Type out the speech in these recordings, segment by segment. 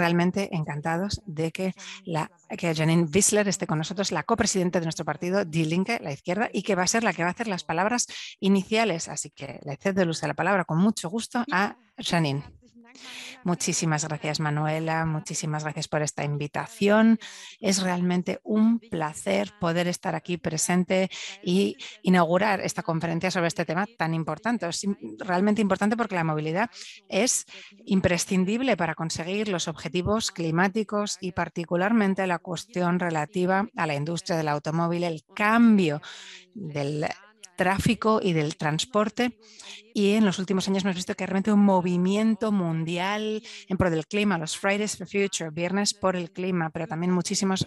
realmente encantados de que, la, que Janine Wissler esté con nosotros, la copresidente de nuestro partido, Die Linke, la izquierda, y que va a ser la que va a hacer las palabras iniciales. Así que le cedo el uso de la palabra con mucho gusto a Janine. Muchísimas gracias, Manuela. Muchísimas gracias por esta invitación. Es realmente un placer poder estar aquí presente y inaugurar esta conferencia sobre este tema tan importante. Es realmente importante porque la movilidad es imprescindible para conseguir los objetivos climáticos y particularmente la cuestión relativa a la industria del automóvil, el cambio del tráfico y del transporte. Y en los últimos años hemos visto que realmente un movimiento mundial en pro del clima, los Fridays for Future, Viernes por el Clima, pero también muchísimas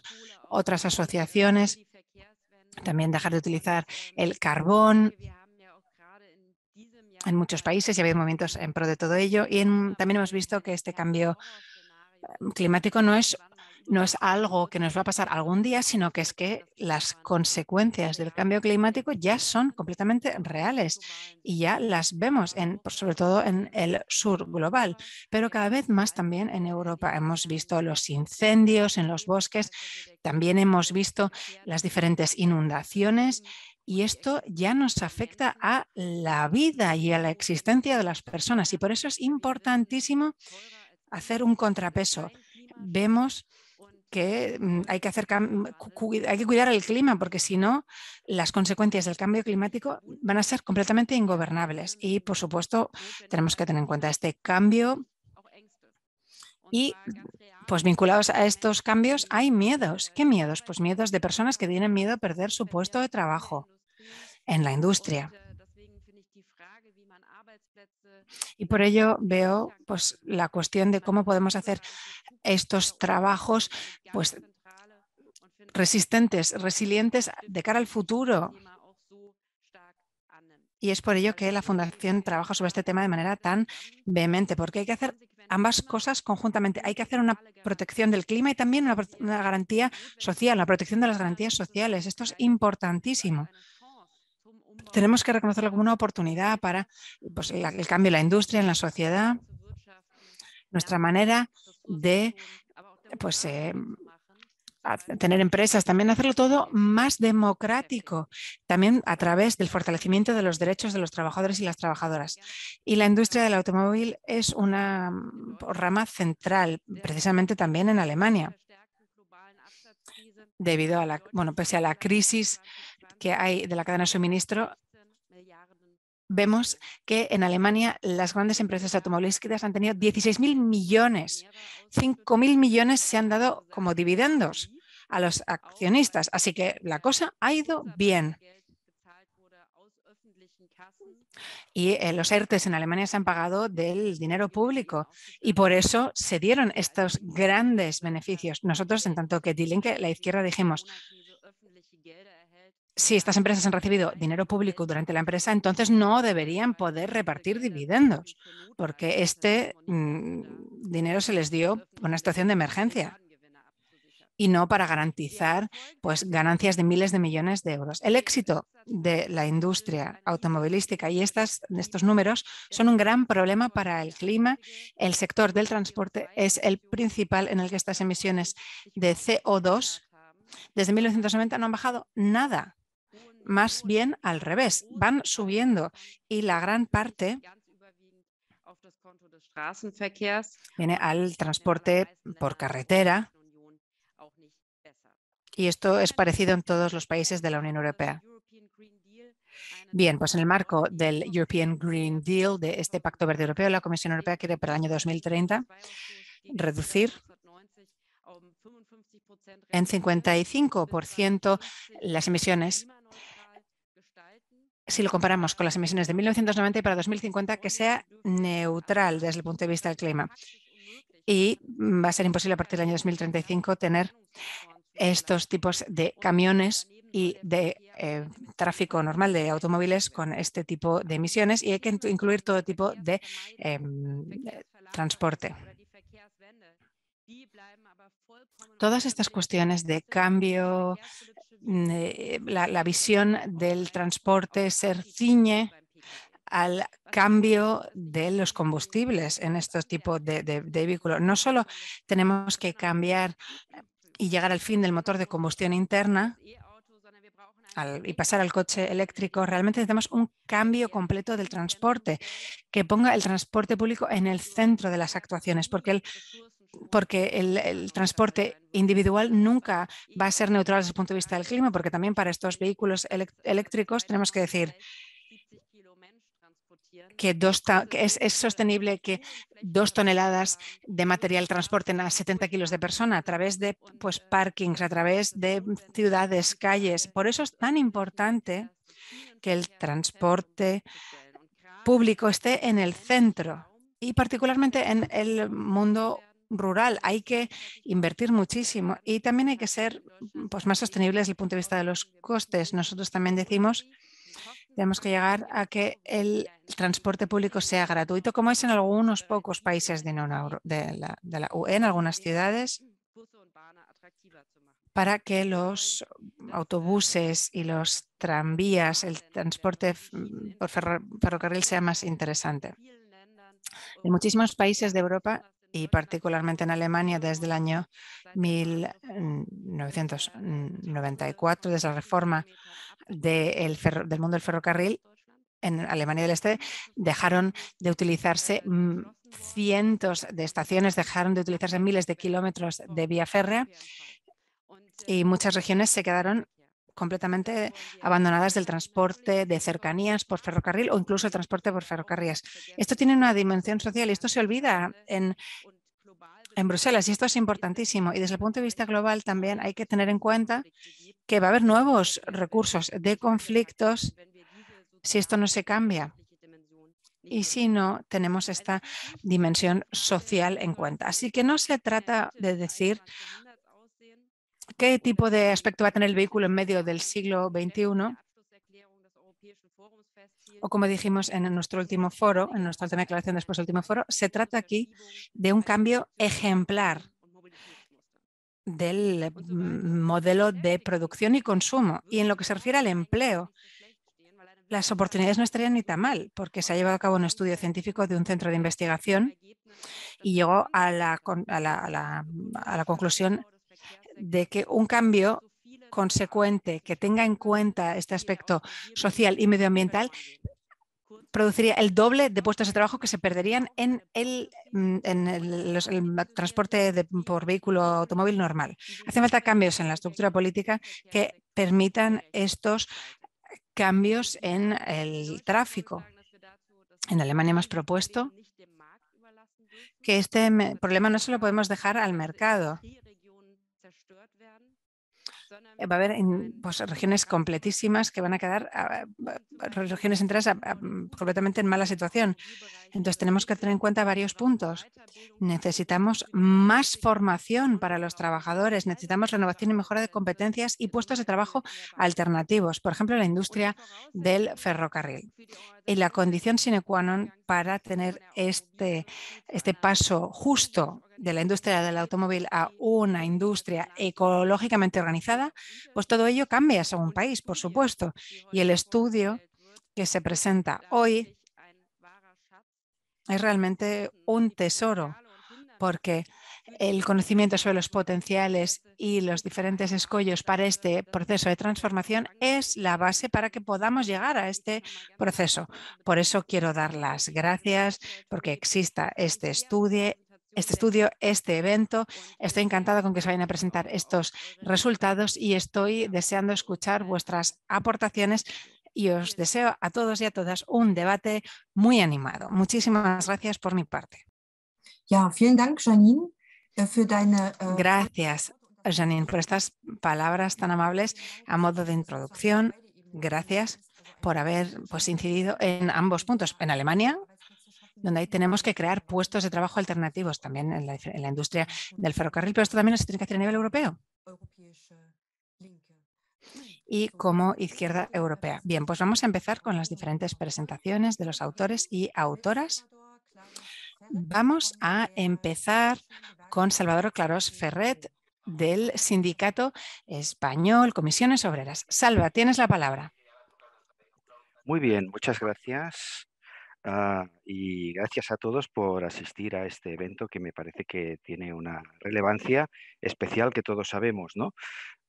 otras asociaciones. También dejar de utilizar el carbón, en muchos países y ha habido movimientos en pro de todo ello. Y también hemos visto que este cambio eh, climático no es no es algo que nos va a pasar algún día, sino que es que las consecuencias del cambio climático ya son completamente reales y ya las vemos, en, sobre todo en el sur global, pero cada vez más también en Europa. Hemos visto los incendios en los bosques, también hemos visto las diferentes inundaciones y esto ya nos afecta a la vida y a la existencia de las personas y por eso es importantísimo hacer un contrapeso. Vemos que mm, hay que, hacer, hay que cuidar el clima, porque si no, las consecuencias del cambio climático van a ser completamente ingobernables. Y, por supuesto, tenemos que tener en cuenta este cambio. Y pues vinculados a estos cambios hay miedos. ¿Qué miedos? Pues miedos de personas que tienen miedo a perder su puesto de trabajo en la industria. Y por ello veo pues, la cuestión de cómo podemos hacer estos trabajos pues, resistentes, resilientes de cara al futuro. Y es por ello que la Fundación trabaja sobre este tema de manera tan vehemente, porque hay que hacer ambas cosas conjuntamente. Hay que hacer una protección del clima y también una, garantía social, la protección de las garantías sociales. Esto es importantísimo tenemos que reconocerlo como una oportunidad para pues, el, cambio en la industria, en la sociedad, nuestra manera de pues, ah, eh, tener empresas, también hacerlo todo más democrático, también a través del fortalecimiento de los derechos de los trabajadores y las trabajadoras. Y la industria del automóvil es una mm, rama central, precisamente también en Alemania, debido a la, bueno, pese a la crisis que hay de la cadena de suministro, vemos que en Alemania las grandes empresas automovilísticas han tenido 16.000 millones. 5.000 millones se han dado como dividendos a los accionistas. Así que la cosa ha ido bien. Y eh, los ERTES en Alemania se han pagado del dinero público y por eso se dieron estos grandes beneficios. Nosotros, en tanto que que la izquierda, dijimos, si estas empresas han recibido dinero público durante la empresa, entonces no deberían poder repartir dividendos, porque este mm, dinero se les dio por una situación de emergencia y no para garantizar pues, ganancias de miles de millones de euros. El éxito de la industria automovilística y estos números son un gran problema para el clima. El sector del transporte es el principal en el que estas emisiones de CO2 desde 1990 no han bajado nada más bien al revés, van subiendo y la gran parte viene al transporte por carretera y esto es parecido en todos los países de la Unión Europea. Bien, pues en el marco del European Green Deal, de este Pacto Verde Europeo, la Comisión Europea quiere para el año 2030 reducir en 55% las emisiones si lo comparamos con las emisiones de 1990 y para 2050, que sea neutral desde el punto de vista del clima. Y va a ser imposible a partir del año 2035 tener estos tipos de camiones y de eh, tráfico normal de automóviles con este tipo de emisiones y hay que incluir todo tipo de em, transporte. Todas estas cuestiones de cambio Mm, eh, la, visión del transporte se ciñe al cambio de los combustibles en estos tipos de, vehículos. No solo tenemos que cambiar y llegar al fin del motor de combustión interna, y pasar al coche eléctrico, realmente necesitamos un cambio completo del transporte, que ponga el transporte público en el centro de las actuaciones, porque el porque el, transporte individual nunca va a ser neutral desde el punto de vista del clima, porque también para estos vehículos eléctricos tenemos que decir que, dos es, sostenible que dos toneladas de material transporten a 70 kilos de persona a través de pues, parkings, a través de ciudades, calles. Por eso es tan importante que el transporte público esté en el centro y particularmente en el mundo rural. Hay que invertir muchísimo y también hay que ser mm, pues, más sostenibles desde el punto de vista de los costes. Nosotros también decimos tenemos que llegar a que el transporte público sea gratuito, como es en algunos pocos países de la, de la UE, en algunas ciudades, para que los autobuses y los tranvías, el transporte mm, por ferrocarril sea más interesante. En muchísimos países de Europa y particularmente en Alemania desde el año 1994, desde la reforma del mundo del ferrocarril en Alemania del Este, dejaron de utilizarse cientos de estaciones, dejaron de utilizarse miles de kilómetros de vía férrea y muchas regiones se quedaron completamente abandonadas del transporte de cercanías por ferrocarril o incluso el transporte por ferrocarriles. Esto tiene una dimensión social y esto se olvida en, en Bruselas y esto es importantísimo. Y desde el punto de vista global también hay que tener en cuenta que va a haber nuevos recursos de conflictos si esto no se cambia y si no tenemos esta dimensión social en cuenta. Así que no se trata de decir, ¿Qué tipo de aspecto va a tener el vehículo en medio del siglo XXI? O como dijimos en nuestro último foro, en nuestra última declaración después del último foro, se trata aquí de un cambio ejemplar del modelo de producción y consumo. Y en lo que se refiere al empleo, las oportunidades no estarían ni tan mal, porque se ha llevado a cabo un estudio científico de un centro de investigación y llegó a la, conclusión de que un cambio consecuente que tenga en cuenta este aspecto social y medioambiental produciría el doble de puestos de trabajo que se perderían en el, mm, en el, transporte por vehículo automóvil normal. Hacen falta cambios en la estructura política que permitan estos cambios en el tráfico. En Alemania hemos propuesto que este problema no se lo podemos dejar al mercado. Eh, va a haber pues, regiones completísimas que van a quedar, ah, ah, regiones enteras ah, mm, completamente en mala situación. Entonces tenemos que tener en cuenta varios puntos. Necesitamos más formación para los trabajadores, necesitamos renovación y mejora de competencias y puestos de trabajo alternativos, por ejemplo, la industria del ferrocarril y la condición sine qua non para tener este, este paso justo de la industria del automóvil a una industria ecológicamente organizada, pues todo ello cambia según país, por supuesto. Y el estudio que se presenta hoy es realmente un tesoro, porque el conocimiento sobre los potenciales y los diferentes escollos para este proceso de transformación es la base para que podamos llegar a este proceso. Por eso quiero dar las gracias porque exista este estudio, este estudio, este evento. Estoy encantada con que se vayan a presentar estos resultados y estoy deseando escuchar vuestras aportaciones y os deseo a todos y a todas un debate muy animado. Muchísimas gracias por mi parte. vielen eh, äh, Gracias, Janine, por estas palabras tan amables a modo de introducción. Gracias por haber pues, incidido en ambos puntos. En Alemania, donde ahí tenemos que crear puestos de trabajo alternativos también en la, industria del ferrocarril, pero esto también se tiene que hacer a nivel europeo y como izquierda europea. Bien, pues vamos a empezar con las diferentes presentaciones de los autores y autoras. Vamos a empezar con Salvador Claros Ferret del Sindicato Español Comisiones Obreras. Salva, tienes la palabra. Muy bien, muchas gracias. Ah, y gracias a todos por asistir a este evento que me parece que tiene una relevancia especial que todos sabemos, ¿no?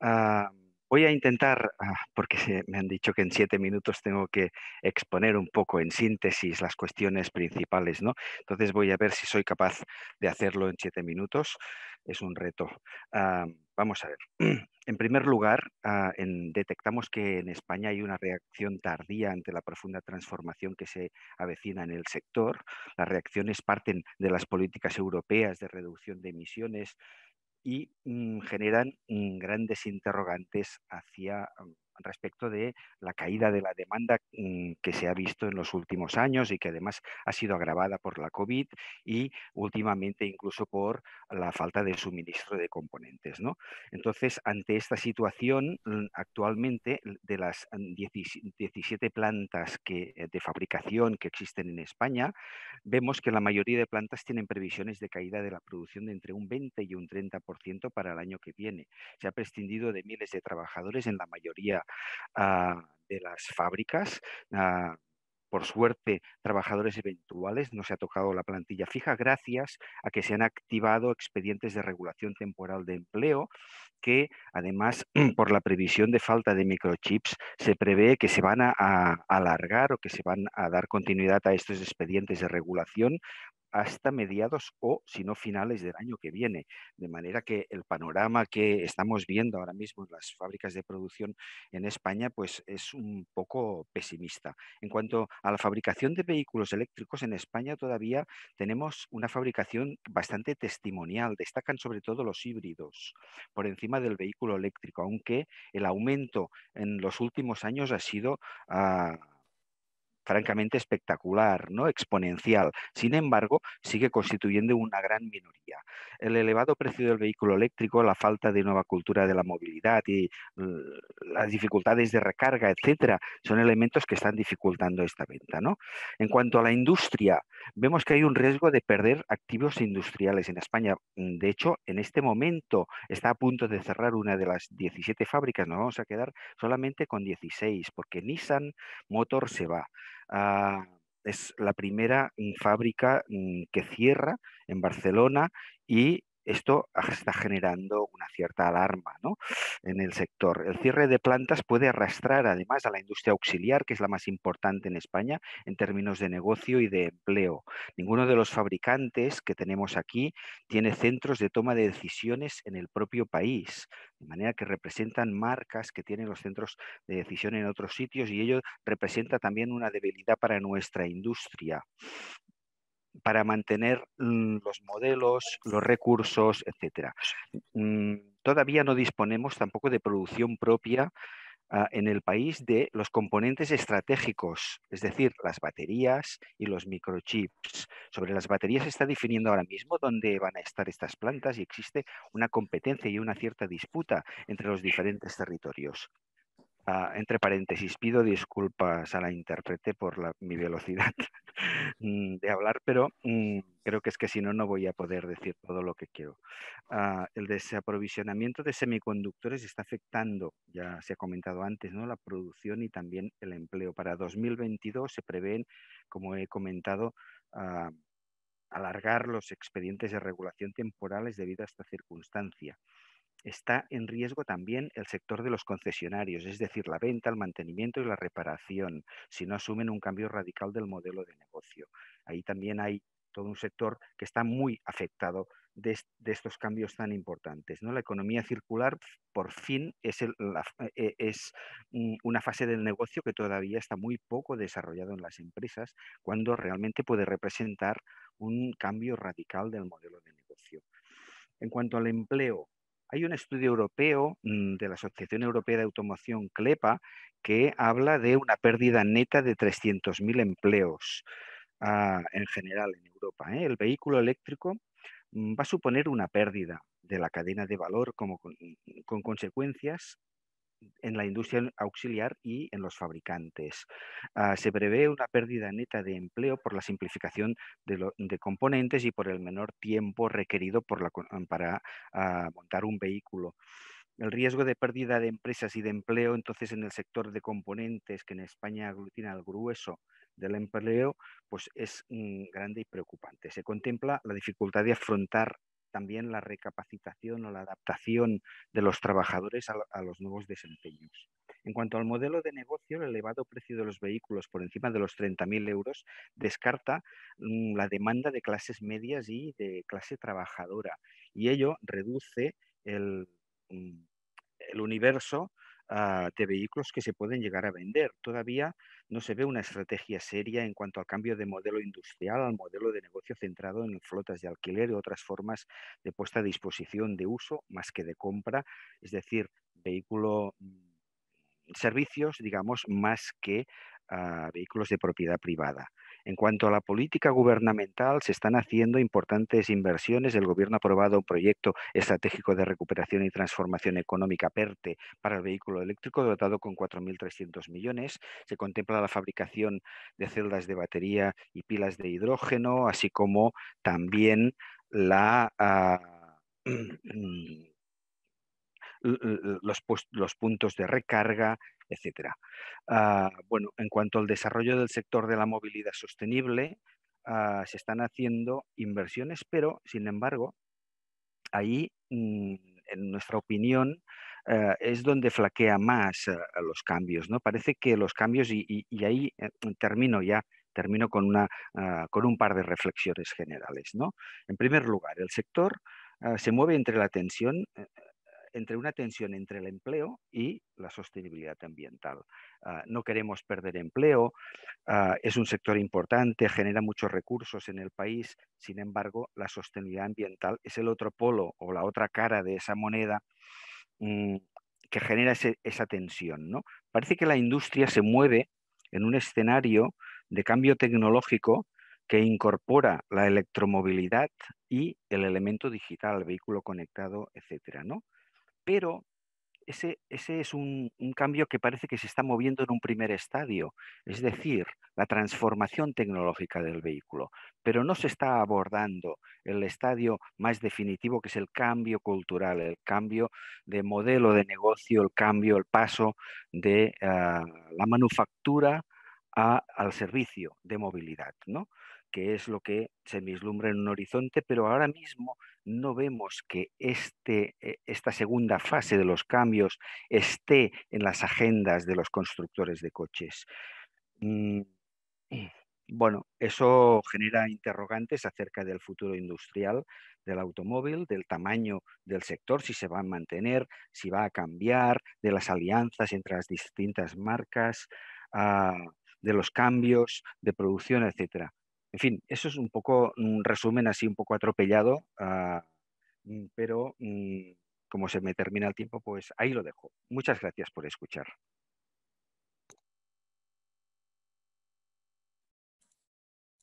Ah, Voy a intentar, ah, porque me han dicho que en siete minutos tengo que exponer un poco en síntesis las cuestiones principales, ¿no? Entonces voy a ver si soy capaz de hacerlo en siete minutos. Es un reto. Ah, vamos a ver. En primer lugar, ah, detectamos que en España hay una reacción tardía ante la profunda transformación que se avecina en el sector. Las reacciones parten de las políticas europeas de reducción de emisiones y mm, generan mm, grandes interrogantes hacia mm, respecto de la caída de la demanda mm, que se ha visto en los últimos años y que además ha sido agravada por la COVID y últimamente incluso por la falta de suministro de componentes. ¿no? Entonces, ante esta situación, actualmente de las 17 mm, plantas que, eh, de fabricación que existen en España, vemos que la mayoría de plantas tienen previsiones de caída de la producción de entre un 20 y un 30% para el año que viene. Se ha prescindido de miles de trabajadores en la mayoría Ah, de las fábricas. Ah, por suerte, trabajadores eventuales, no se ha tocado la plantilla fija gracias a que se han activado expedientes de regulación temporal de empleo que, además, por la previsión de falta de microchips, se prevé que se van a alargar o que se van a dar continuidad a estos expedientes de regulación hasta mediados o, si no, finales del año que viene. De manera que el panorama que estamos viendo ahora mismo en las fábricas de producción en España, pues es un poco pesimista. En cuanto a la fabricación de vehículos eléctricos en España, todavía tenemos una fabricación bastante testimonial. Destacan sobre todo los híbridos por encima del vehículo eléctrico, aunque el aumento en los últimos años ha sido... Ah, francamente espectacular, ¿no? exponencial. Sin embargo, sigue constituyendo una gran minoría. El elevado precio del vehículo eléctrico, la falta de nueva cultura de la movilidad y las dificultades de recarga, etcétera, son elementos que están dificultando esta venta. En cuanto a la industria, vemos que hay un riesgo de perder activos industriales en España. Mm, de hecho, en este momento está a punto de cerrar una de las 17 fábricas, nos vamos a quedar solamente con 16, porque Nissan Motor se va. Ah, es la primera fábrica mm, que cierra en Barcelona y esto está generando una cierta alarma en el sector. El cierre de plantas puede arrastrar además a la industria auxiliar, que es la más importante en España en términos de negocio y de empleo. Ninguno de los fabricantes que tenemos aquí tiene centros de toma de decisiones en el propio país, de manera que representan marcas que tienen los centros de decisión en otros sitios y ello representa también una debilidad para nuestra industria para mantener mm, los modelos, los recursos, etc. Mm, todavía no disponemos tampoco de producción propia ah, en el país de los componentes estratégicos, es decir, las baterías y los microchips. Sobre las baterías se está definiendo ahora mismo dónde van a estar estas plantas y existe una competencia y una cierta disputa entre los diferentes territorios. Ah, entre paréntesis, pido disculpas a la intérprete por mi velocidad mm, de hablar, pero mm, creo que es que si no, no voy a poder decir todo lo que quiero. Ah, el desaprovisionamiento de semiconductores está afectando, ya se ha comentado antes, ¿no? la producción y también el empleo. Para 2022 se prevén, como he comentado, ah, alargar los expedientes de regulación temporales debido a esta circunstancia está en riesgo también el sector de los concesionarios, es decir, la venta, el mantenimiento y la reparación, si no asumen un cambio radical del modelo de negocio. Ahí también hay todo un sector que está muy afectado de, estos cambios tan importantes. ¿no? La economía circular, por fin, es, e, e, es una fase del negocio que todavía está muy poco desarrollado en las empresas, cuando realmente puede representar un cambio radical del modelo de negocio. En cuanto al empleo, hay un estudio europeo mm, de la Asociación Europea de Automoción CLEPA que habla de una pérdida neta de 300.000 empleos ah, en general en Europa. ¿eh? El vehículo eléctrico mm, va a suponer una pérdida de la cadena de valor con consecuencias en la industria auxiliar y en los fabricantes. Ah, se prevé una pérdida neta de empleo por la simplificación de, componentes y por el menor tiempo requerido mm, para ah, montar un vehículo. El riesgo de pérdida de empresas y de empleo entonces en el sector de componentes que en España aglutina el grueso del empleo pues es mm, grande y preocupante. Se contempla la dificultad de afrontar también la recapacitación o la adaptación de los trabajadores a, los nuevos desempeños. En cuanto al modelo de negocio, el elevado precio de los vehículos por encima de los 30.000 euros descarta mm, la demanda de clases medias y de clase trabajadora y ello reduce el, mm, el universo Ah, de vehículos que se pueden llegar a vender. Todavía no se ve una estrategia seria en cuanto al cambio de modelo industrial al modelo de negocio centrado en flotas de alquiler y otras formas de puesta a disposición de uso más que de compra, es decir, vehículo mm, servicios, digamos, más que ah, vehículos de propiedad privada. En cuanto a la política gubernamental, se están haciendo importantes inversiones. El Gobierno ha aprobado un proyecto estratégico de recuperación y transformación económica PERTE para el vehículo eléctrico, dotado con 4.300 millones. Se contempla la fabricación de celdas de batería y pilas de hidrógeno, así como también ah, los puntos de recarga etcétera. Ah, bueno, en cuanto al desarrollo del sector de la movilidad sostenible, ah, se están haciendo inversiones, pero sin embargo, ahí, mm, en nuestra opinión, eh, es donde flaquea más eh, los cambios. ¿no? Parece que los cambios, y, ahí eh, termino ya, termino con, una, ah, con un par de reflexiones generales. ¿no? En primer lugar, el sector se mueve entre la tensión entre una tensión entre el empleo y la sostenibilidad ambiental. Ah, no queremos perder empleo, ah, es un sector importante, genera muchos recursos en el país, sin embargo, la sostenibilidad ambiental es el otro polo o la otra cara de esa moneda mm, que genera esa tensión. ¿no? Parece que la industria se mueve en un escenario de cambio tecnológico que incorpora la electromovilidad y el elemento digital, el vehículo conectado, etcétera, ¿no? pero ese, es un, cambio que parece que se está moviendo en un primer estadio, es decir, la transformación tecnológica del vehículo, pero no se está abordando el estadio más definitivo, que es el cambio cultural, el cambio de modelo de negocio, el cambio, el paso de ah, la manufactura al servicio de movilidad. ¿no? que es lo que se vislumbra en un horizonte, pero ahora mismo no vemos que este, eh, esta segunda fase de los cambios esté en las agendas de los constructores de coches. Mm, bueno, eso genera interrogantes acerca del futuro industrial del automóvil, del tamaño del sector, si se va a mantener, si va a cambiar, de las alianzas entre las distintas marcas, ah, de los cambios de producción, etcétera. En fin, eso es un poco un mm, resumen así un poco atropellado, ah, mm, pero mm, como se me termina el tiempo, pues ahí lo dejo. Muchas gracias por escuchar.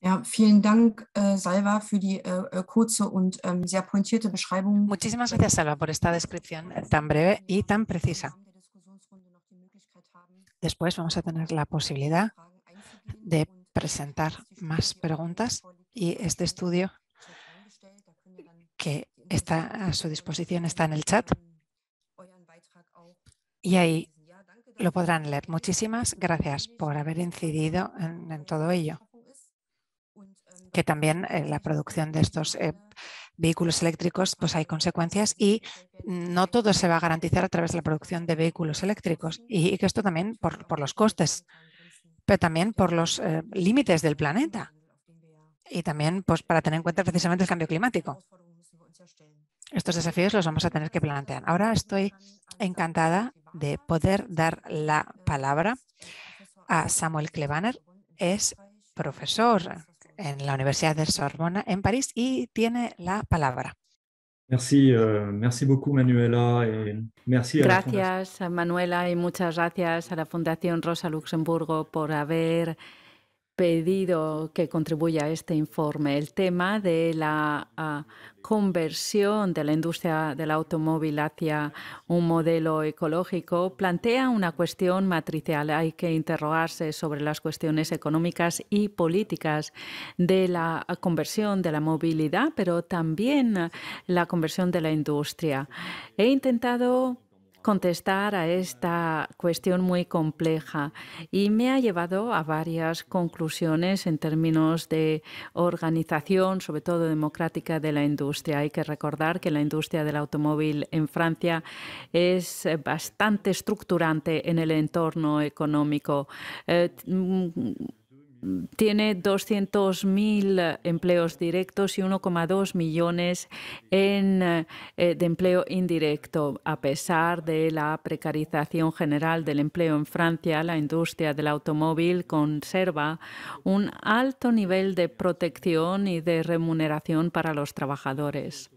Ja, vielen Dank, äh, Salva, für die äh, äh, kurze und ähm, sehr Beschreibung. Muchísimas gracias, Salva, por esta descripción tan breve y tan precisa. Después vamos a tener la posibilidad de presentar más preguntas y este estudio que está a su disposición está en el chat y ahí lo podrán leer. Muchísimas gracias por haber incidido en, todo ello. Que también la producción de estos eh, vehículos eléctricos, pues hay consecuencias y no todo se va a garantizar a través de la producción de vehículos eléctricos y, que esto también por los costes pero también por los eh, límites del planeta y también pues, para tener en cuenta precisamente el cambio climático. Estos desafíos los vamos a tener que plantear. Ahora estoy encantada de poder dar la palabra a Samuel Klebaner. Es profesor en la Universidad de Sorbona en París y tiene la palabra. Euh, gracias a Manuela y muchas gracias a la Fundación Rosa Luxemburgo por haber pedido que contribuya a este informe, el tema de la ah, conversión de la industria del automóvil hacia un modelo ecológico plantea una cuestión matricial. Hay que interrogarse sobre las cuestiones económicas y políticas de la conversión de la movilidad, pero también la conversión de la industria. He intentado contestar a esta cuestión muy compleja y me ha llevado a varias conclusiones en términos de organización, sobre todo democrática, de la industria. Hay que recordar que la industria del automóvil en Francia es eh, bastante estructurante en el entorno económico. Eh, mm, tiene 200.000 eh, empleos directos y 1,2 millones eh, de empleo indirecto. A pesar de la precarización general del empleo en Francia, la industria del automóvil conserva un alto nivel de protección y de remuneración para los trabajadores.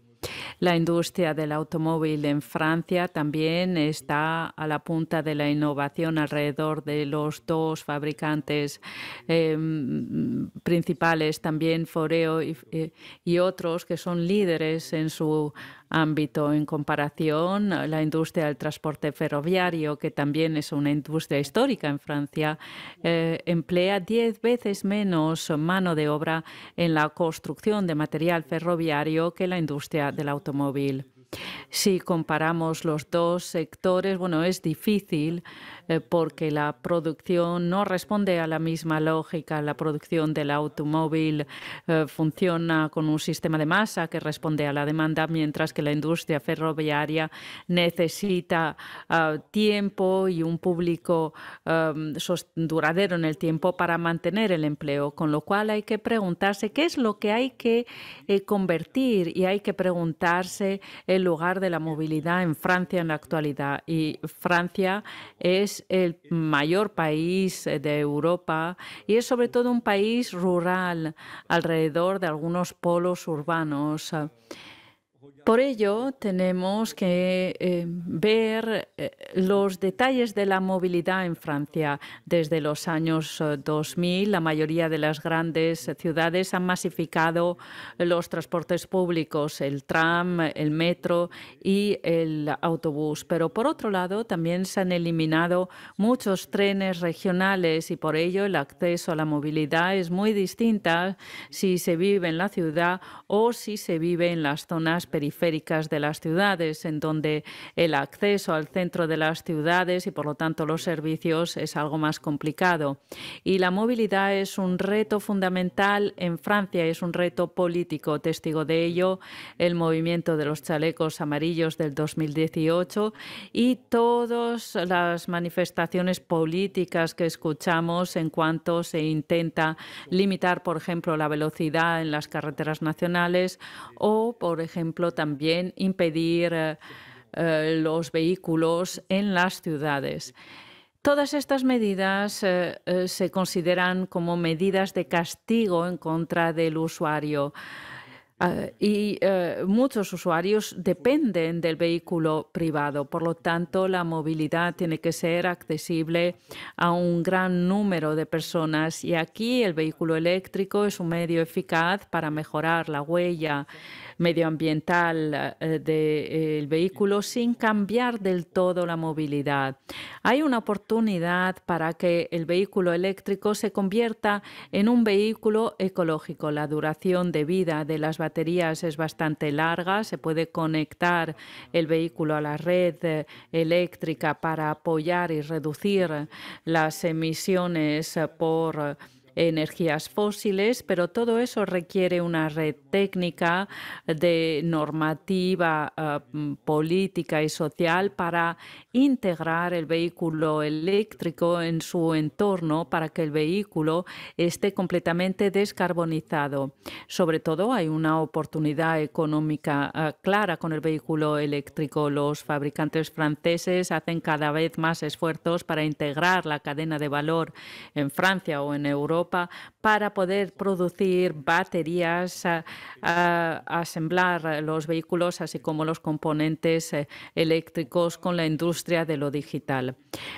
La industria del automóvil en Francia también está a la punta de la innovación alrededor de los dos fabricantes em, principales, también Foreo eh, y, otros que son líderes en su ámbito. En comparación, la industria del transporte ferroviario, que también es una industria histórica en Francia, eh, emplea diez veces menos mano de obra en la construcción de material ferroviario que la industria del automóvil. Si comparamos los dos sectores, bueno, es difícil eh, porque la producción no responde a la misma lógica. La producción del automóvil eh, funciona con un sistema de masa que responde a la demanda, mientras que la industria ferroviaria necesita ah, tiempo y un público duradero en el tiempo para mantener el empleo, con lo cual hay que preguntarse qué es lo que hay que eh, convertir y hay que preguntarse el lugar de la movilidad en Francia en la actualidad. Y Francia es es el mayor país eh, de Europa y es sobre todo un país rural alrededor de algunos polos urbanos. Por ello, tenemos que eh, ver eh, los detalles de la movilidad en Francia. Desde los años 2000, eh, la mayoría de las grandes ciudades han masificado los transportes públicos, el tram, el metro y el autobús. Pero por otro lado, también se han eliminado muchos trenes regionales y por ello el acceso a la movilidad es muy distinta si se vive en la ciudad o si se vive en las zonas periféricas de las ciudades, en donde el acceso al centro de las ciudades y por lo tanto los servicios es algo más complicado. Y la movilidad es un reto fundamental en Francia, es un reto político. Testigo de ello el movimiento de los chalecos amarillos del 2018 y todas las manifestaciones políticas que escuchamos en cuanto se intenta limitar, por ejemplo, la velocidad en las carreteras nacionales o, por ejemplo, también también impedir eh, eh, los vehículos en las ciudades. Todas estas medidas eh, se consideran como medidas de castigo en contra del usuario. Ah, y muchos usuarios dependen del vehículo privado, por lo tanto la movilidad tiene que ser accesible a un gran número de personas y aquí el vehículo eléctrico es un medio eficaz para mejorar la huella medioambiental del eh, de, eh, vehículo sin cambiar del todo la movilidad. Hay una oportunidad para que el vehículo eléctrico se convierta en un vehículo ecológico. La duración de vida de las baterías es bastante larga. Se puede conectar el vehículo a la red eh, eléctrica para apoyar y reducir las emisiones por energías fósiles, pero todo eso requiere una red técnica de normativa eh, mm, política y social para integrar el vehículo eléctrico en su entorno para que el vehículo esté completamente descarbonizado. Sobre todo hay una oportunidad económica eh, clara con el vehículo eléctrico. Los fabricantes franceses hacen cada vez más esfuerzos para integrar la cadena de valor en Francia o en Europa Europa para poder producir baterías, asemblar los vehículos, así como los componentes eh, eléctricos con la industria de lo digital.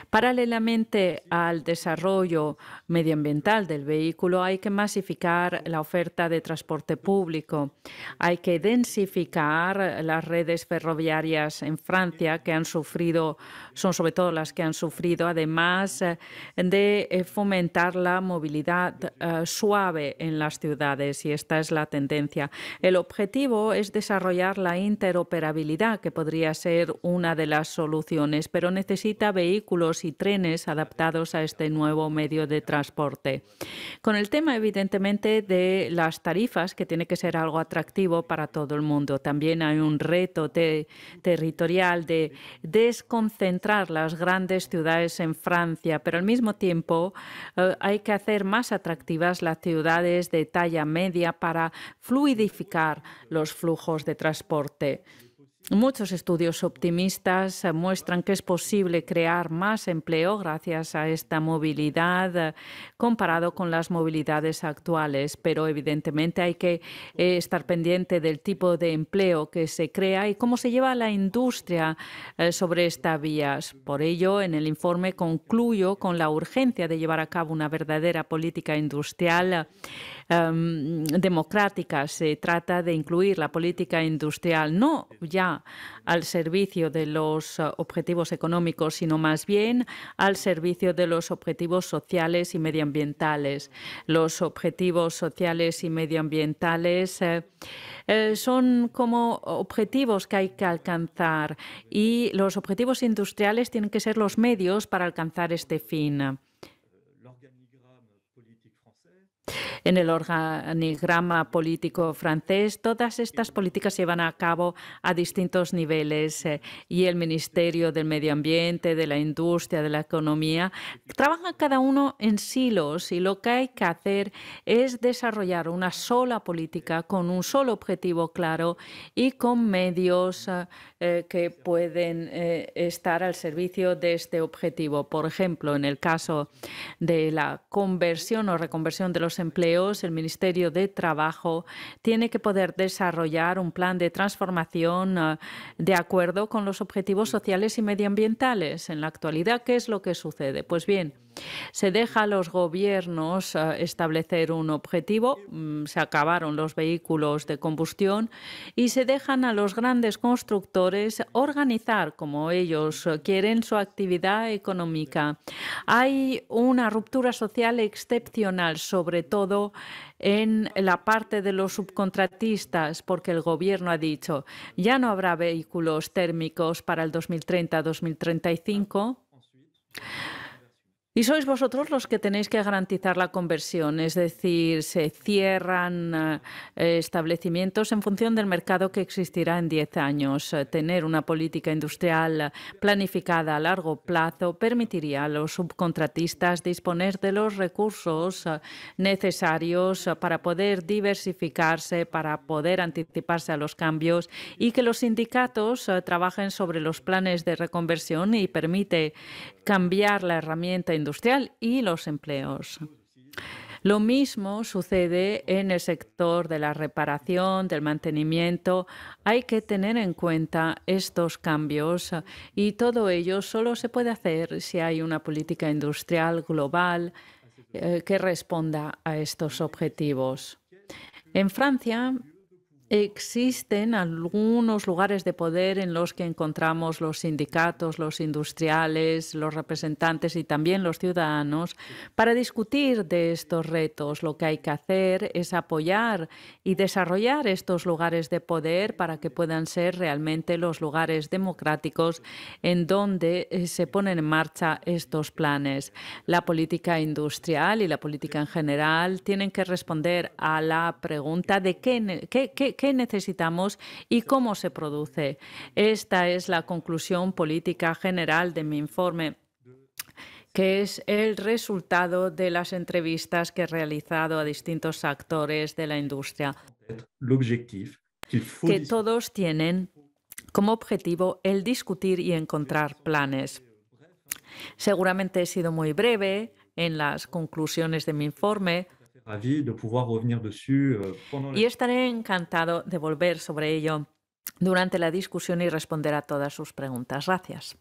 Paralelamente al desarrollo medioambiental del vehículo, hay que masificar la oferta de transporte público. Hay que densificar las redes ferroviarias en Francia que han sufrido, son sobre todo las que han sufrido, además eh, de eh, fomentar la movilidad suave en las ciudades y esta es la tendencia. El objetivo es desarrollar la interoperabilidad, que podría ser una de las soluciones, pero necesita vehículos y trenes adaptados a este nuevo medio de transporte. Con el tema, evidentemente, de las tarifas, que tiene que ser algo atractivo para todo el mundo. También hay un reto territorial de desconcentrar las grandes ciudades en Francia, pero al mismo tiempo eh, hay que hacer más atractiva las ciudades de talla media para fluidificar los flujos de transporte. Muchos estudios optimistas muestran que es posible crear más empleo gracias a esta movilidad eh, comparado con las movilidades actuales, pero evidentemente hay que eh, estar pendiente del tipo de empleo que se crea y cómo se lleva la industria eh, sobre estas vías. Por ello, en el informe concluyo con la urgencia de llevar a cabo una verdadera política industrial Em, democrática, se trata de incluir la política industrial no ya al servicio de los eh, objetivos económicos, sino más bien al servicio de los objetivos sociales y medioambientales. Los objetivos sociales y medioambientales eh, eh, son como objetivos que hay que alcanzar y los objetivos industriales tienen que ser los medios para alcanzar este fin. En el organigrama político francés, todas estas políticas se llevan a cabo a distintos niveles eh, y el Ministerio del Medio Ambiente, de la Industria, de la Economía, trabajan cada uno en silos y lo que hay que hacer es desarrollar una sola política con un solo objetivo claro y con medios eh, que pueden eh, estar al servicio de este objetivo. Por ejemplo, en el caso de la conversión o reconversión de los empleos, el Ministerio de Trabajo tiene que poder desarrollar un plan de transformación ah, de acuerdo con los objetivos sociales y medioambientales. En la actualidad, ¿qué es lo que sucede? Pues bien, se deja a los gobiernos eh, establecer un objetivo, mm, se acabaron los vehículos de combustión y se dejan a los grandes constructores organizar como ellos eh, quieren su actividad económica. Hay una ruptura social excepcional, sobre todo en la parte de los subcontratistas, porque el gobierno ha dicho ya no habrá vehículos térmicos para el 2030-2035. Y sois vosotros los que tenéis que garantizar la conversión, es decir, se cierran eh, establecimientos en función del mercado que existirá en 10 años. Eh, Tener una política industrial planificada a largo plazo permitiría a los subcontratistas disponer de los recursos eh, necesarios para poder diversificarse, para poder anticiparse a los cambios y que los sindicatos trabajen sobre los planes de reconversión y permite cambiar la herramienta industrial y los empleos. Lo mismo sucede en el sector de la reparación, del mantenimiento. Hay que tener en cuenta estos cambios y todo ello solo se puede hacer si hay una política industrial global eh, que responda a estos objetivos. En Francia Existen algunos lugares de poder en los que encontramos los sindicatos, los industriales, los representantes y también los ciudadanos para discutir de estos retos. Lo que hay que hacer es apoyar y desarrollar estos lugares de poder para que puedan ser realmente los lugares democráticos en donde eh, se ponen en marcha estos planes. La política industrial y la política en general tienen que responder a la pregunta de qué, qué, qué necesitamos y cómo se produce. Esta es la conclusión política general de mi informe que es el resultado de las entrevistas que he realizado a distintos actores de la industria, que todos tienen como objetivo el discutir y encontrar planes. Seguramente he sido muy breve en las conclusiones de mi informe, Euh, y estaré encantado de volver sobre ello durante la discusión y responder a todas sus preguntas. Gracias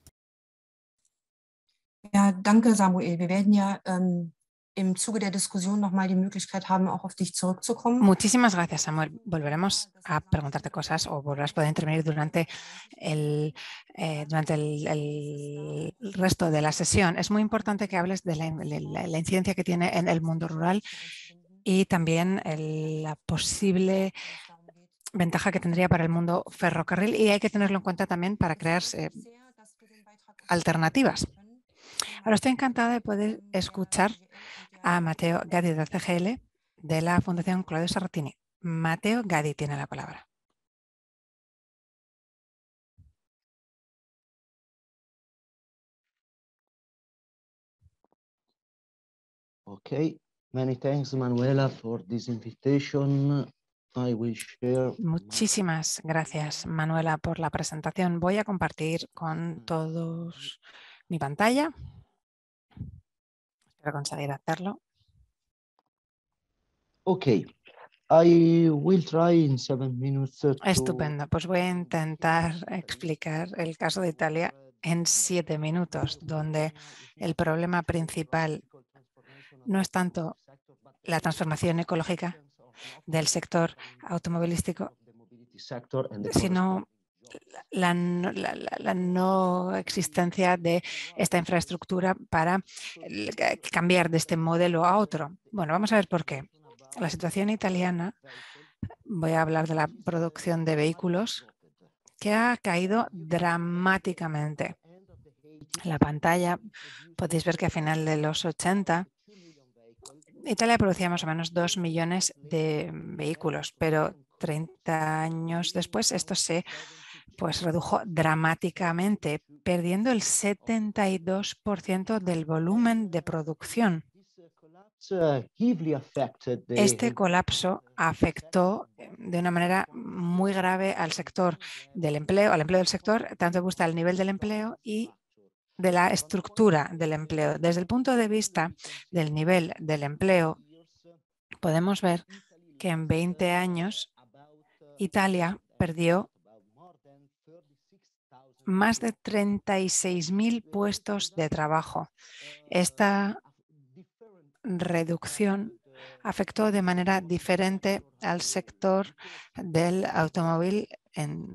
de la discusión, haben, auch auf dich zurückzukommen. Muchísimas gracias, Samuel. Volveremos a preguntarte cosas o podrás poder intervenir durante, el, eh, durante el, resto de la sesión. Es muy importante que hables de la, incidencia que tiene en el mundo rural y también la posible ventaja que tendría para el mundo ferrocarril y hay que tenerlo en cuenta también para crear eh, alternativas. Ahora estoy encantada de poder escuchar a Mateo Gadi del CGL de la Fundación Claudio Sarratini. Mateo Gadi tiene la palabra. Okay, many thanks Manuela for this invitation. I share... Muchísimas gracias Manuela por la presentación. Voy a compartir con mm. todos mi pantalla para conseguir hacerlo? Ok. I will try in minutes Estupendo. Pues voy a intentar explicar el caso de Italia en siete minutos, donde el problema principal no es tanto la transformación ecológica del sector automovilístico, sino la, no existencia de esta infraestructura para eh, cambiar de este modelo a otro. Bueno, vamos a ver por qué. La situación italiana, voy a hablar de la producción de vehículos, que ha caído dramáticamente. En la pantalla podéis ver que a final de los 80 Italia producía más o menos 2 millones de vehículos, pero 30 años después esto se pues redujo dramáticamente, perdiendo el 72% del volumen de producción. Este colapso afectó eh, de una manera muy grave al sector del empleo, al empleo del sector, tanto gusta el nivel del empleo y de la estructura del empleo. Desde el punto de vista del nivel del empleo, podemos ver que en 20 años Italia perdió más de 36.000 puestos de trabajo. Esta reducción afectó de manera diferente al sector del automóvil en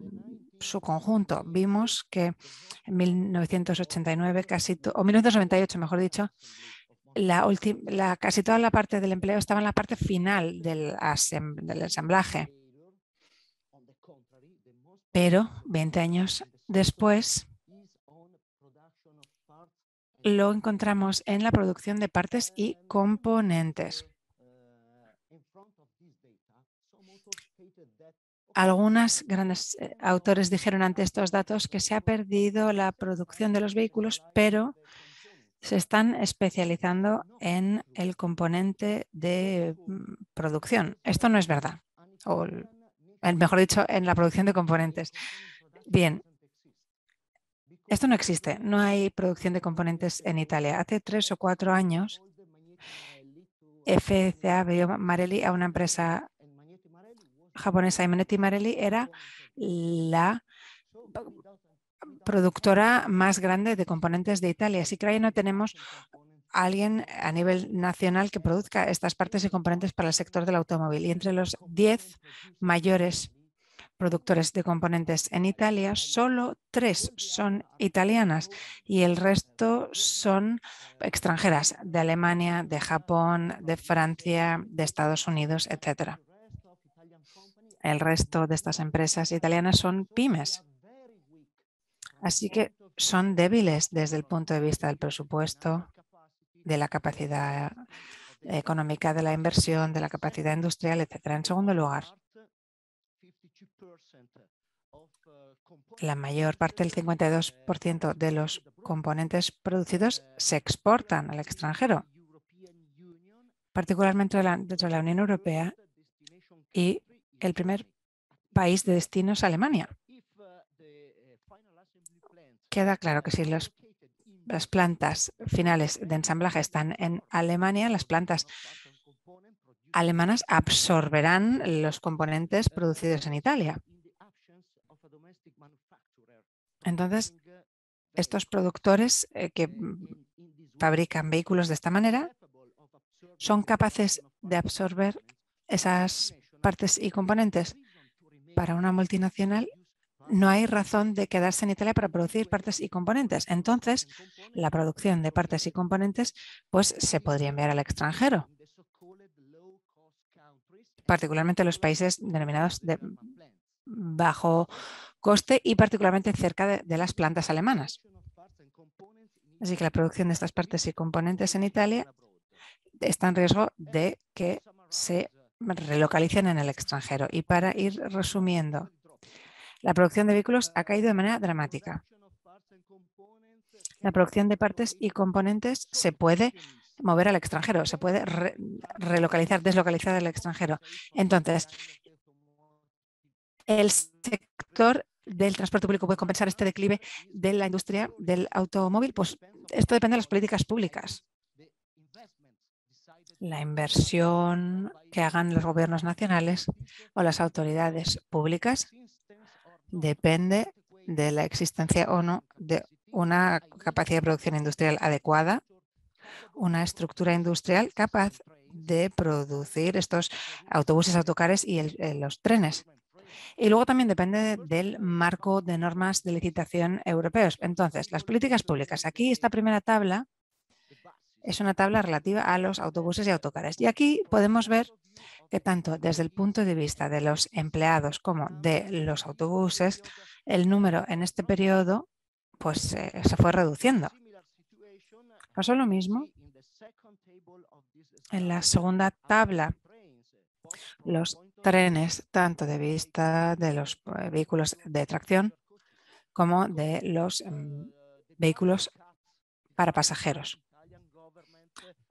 su conjunto. Vimos que en 1989 casi o 1998, mejor dicho, la, casi toda la parte del empleo estaba en la parte final del, del ensamblaje. Pero 20 años Después lo encontramos en la producción de partes y componentes. Algunos grandes eh, autores dijeron ante estos datos que se ha perdido la producción de los vehículos, pero se están especializando en el componente de mm, producción. Esto no es verdad, o mejor dicho, en la producción de componentes. Bien, esto no existe, no hay producción de componentes en Italia. Hace tres o cuatro años, FCA vio Marelli a una empresa japonesa y Manetti Marelli era la productora más grande de componentes de Italia. Así que ahí no tenemos alguien a nivel nacional que produzca estas partes y componentes para el sector del automóvil. Y entre los 10 mayores productores de componentes en Italia, solo tres son italianas y el resto son extranjeras de Alemania, de Japón, de Francia, de Estados Unidos, etcétera El resto de estas empresas italianas son pymes. Así que son débiles desde el punto de vista del presupuesto, de la capacidad eh, económica de la inversión, de la capacidad industrial, etcétera En segundo lugar, la mayor parte, el 52% de los componentes producidos se exportan al extranjero, particularmente dentro de la Unión Europea y el primer país de destino es Alemania. Queda claro que si las plantas finales de ensamblaje están en Alemania, las plantas alemanas absorberán los componentes producidos en Italia. Entonces, estos productores eh, que mm, fabrican vehículos de esta manera son capaces de absorber esas partes y componentes. Para una multinacional no hay razón de quedarse en Italia para producir partes y componentes. Entonces, la producción de partes y componentes pues, se podría enviar al extranjero, particularmente los países denominados de mm, bajo coste y particularmente cerca de, las plantas alemanas. Así que la producción de estas partes y componentes en Italia está en riesgo de que se relocalicen en el extranjero. Y para ir resumiendo, la producción de vehículos ha caído de manera dramática. La producción de partes y componentes se puede mover al extranjero, se puede relocalizar, deslocalizar al extranjero. Entonces, el sector del transporte público puede compensar este declive de la industria del automóvil? Pues esto depende de las políticas públicas. La inversión que hagan los gobiernos nacionales o las autoridades públicas depende de la existencia o no de una capacidad de producción industrial adecuada, una estructura industrial capaz de producir estos autobuses, autocares y eh, los trenes. Y luego también depende del marco de normas de licitación europeos. Entonces, las políticas públicas. Aquí esta primera tabla es una tabla relativa a los autobuses y autocares. Y aquí podemos ver que tanto desde el punto de vista de los empleados como de los autobuses, el número en este periodo pues, eh, se fue reduciendo. Pasó lo mismo en la segunda tabla. Los trenes, tanto de vista de los eh, vehículos de tracción como de los mm, vehículos para pasajeros.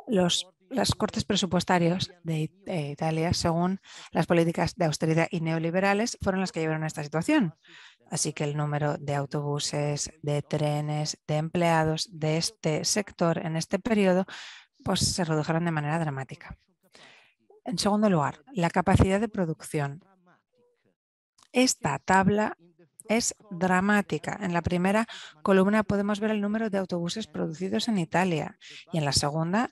Los, las cortes presupuestarios de Italia, según las políticas de austeridad y neoliberales, fueron las que llevaron a esta situación. Así que el número de autobuses, de trenes, de empleados de este sector en este periodo pues, se redujeron de manera dramática. En segundo lugar, la capacidad de producción. Esta tabla es dramática. En la primera columna podemos ver el número de autobuses producidos en Italia y en la segunda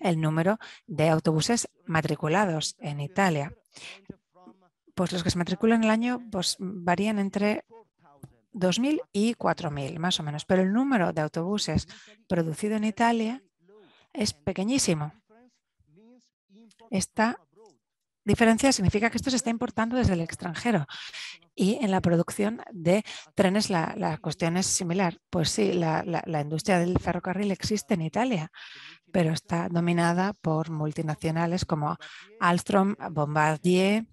el número de autobuses matriculados en Italia. Pues los que se matriculan el año pues, varían entre 2.000 y 4.000, más o menos. Pero el número de autobuses producido en Italia es pequeñísimo. Esta diferencia significa que esto se está importando desde el extranjero y en la producción de trenes la, cuestión es similar. Pues sí, la, industria del ferrocarril existe en Italia, pero está dominada por multinacionales como Alstom, Bombardier,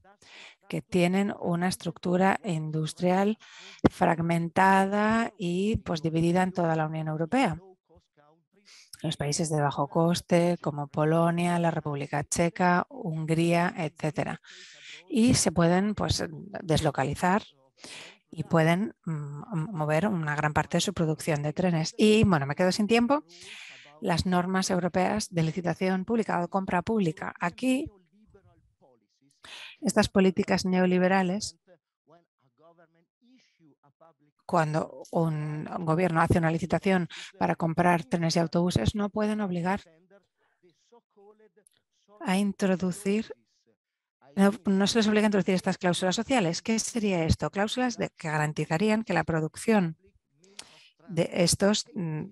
que tienen una estructura industrial fragmentada y pues dividida en toda la Unión Europea los países de bajo coste como Polonia, la República Checa, Hungría, etc. Y se pueden pues, deslocalizar y pueden mm, mover una gran parte de su producción de trenes. Y bueno, me quedo sin tiempo. Las normas europeas de licitación pública o compra pública. Aquí, estas políticas neoliberales cuando un gobierno hace una licitación para comprar trenes y autobuses, no pueden obligar a introducir, no, se les obliga a introducir estas cláusulas sociales. ¿Qué sería esto? Cláusulas que garantizarían que la producción de estos mm,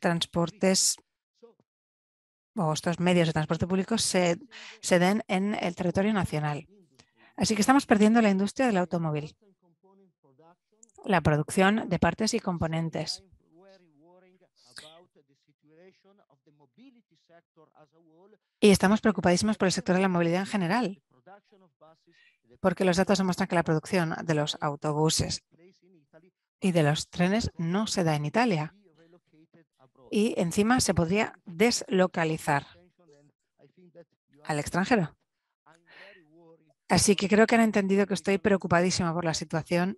transportes o estos medios de transporte público se den en el territorio nacional. Así que estamos perdiendo la industria del automóvil la producción de partes y componentes. Y estamos preocupadísimos por el sector de la movilidad en general, porque los datos demuestran que la producción de los autobuses y de los trenes no se da en Italia y encima se podría deslocalizar al extranjero. Así que creo que han entendido que estoy preocupadísima por la situación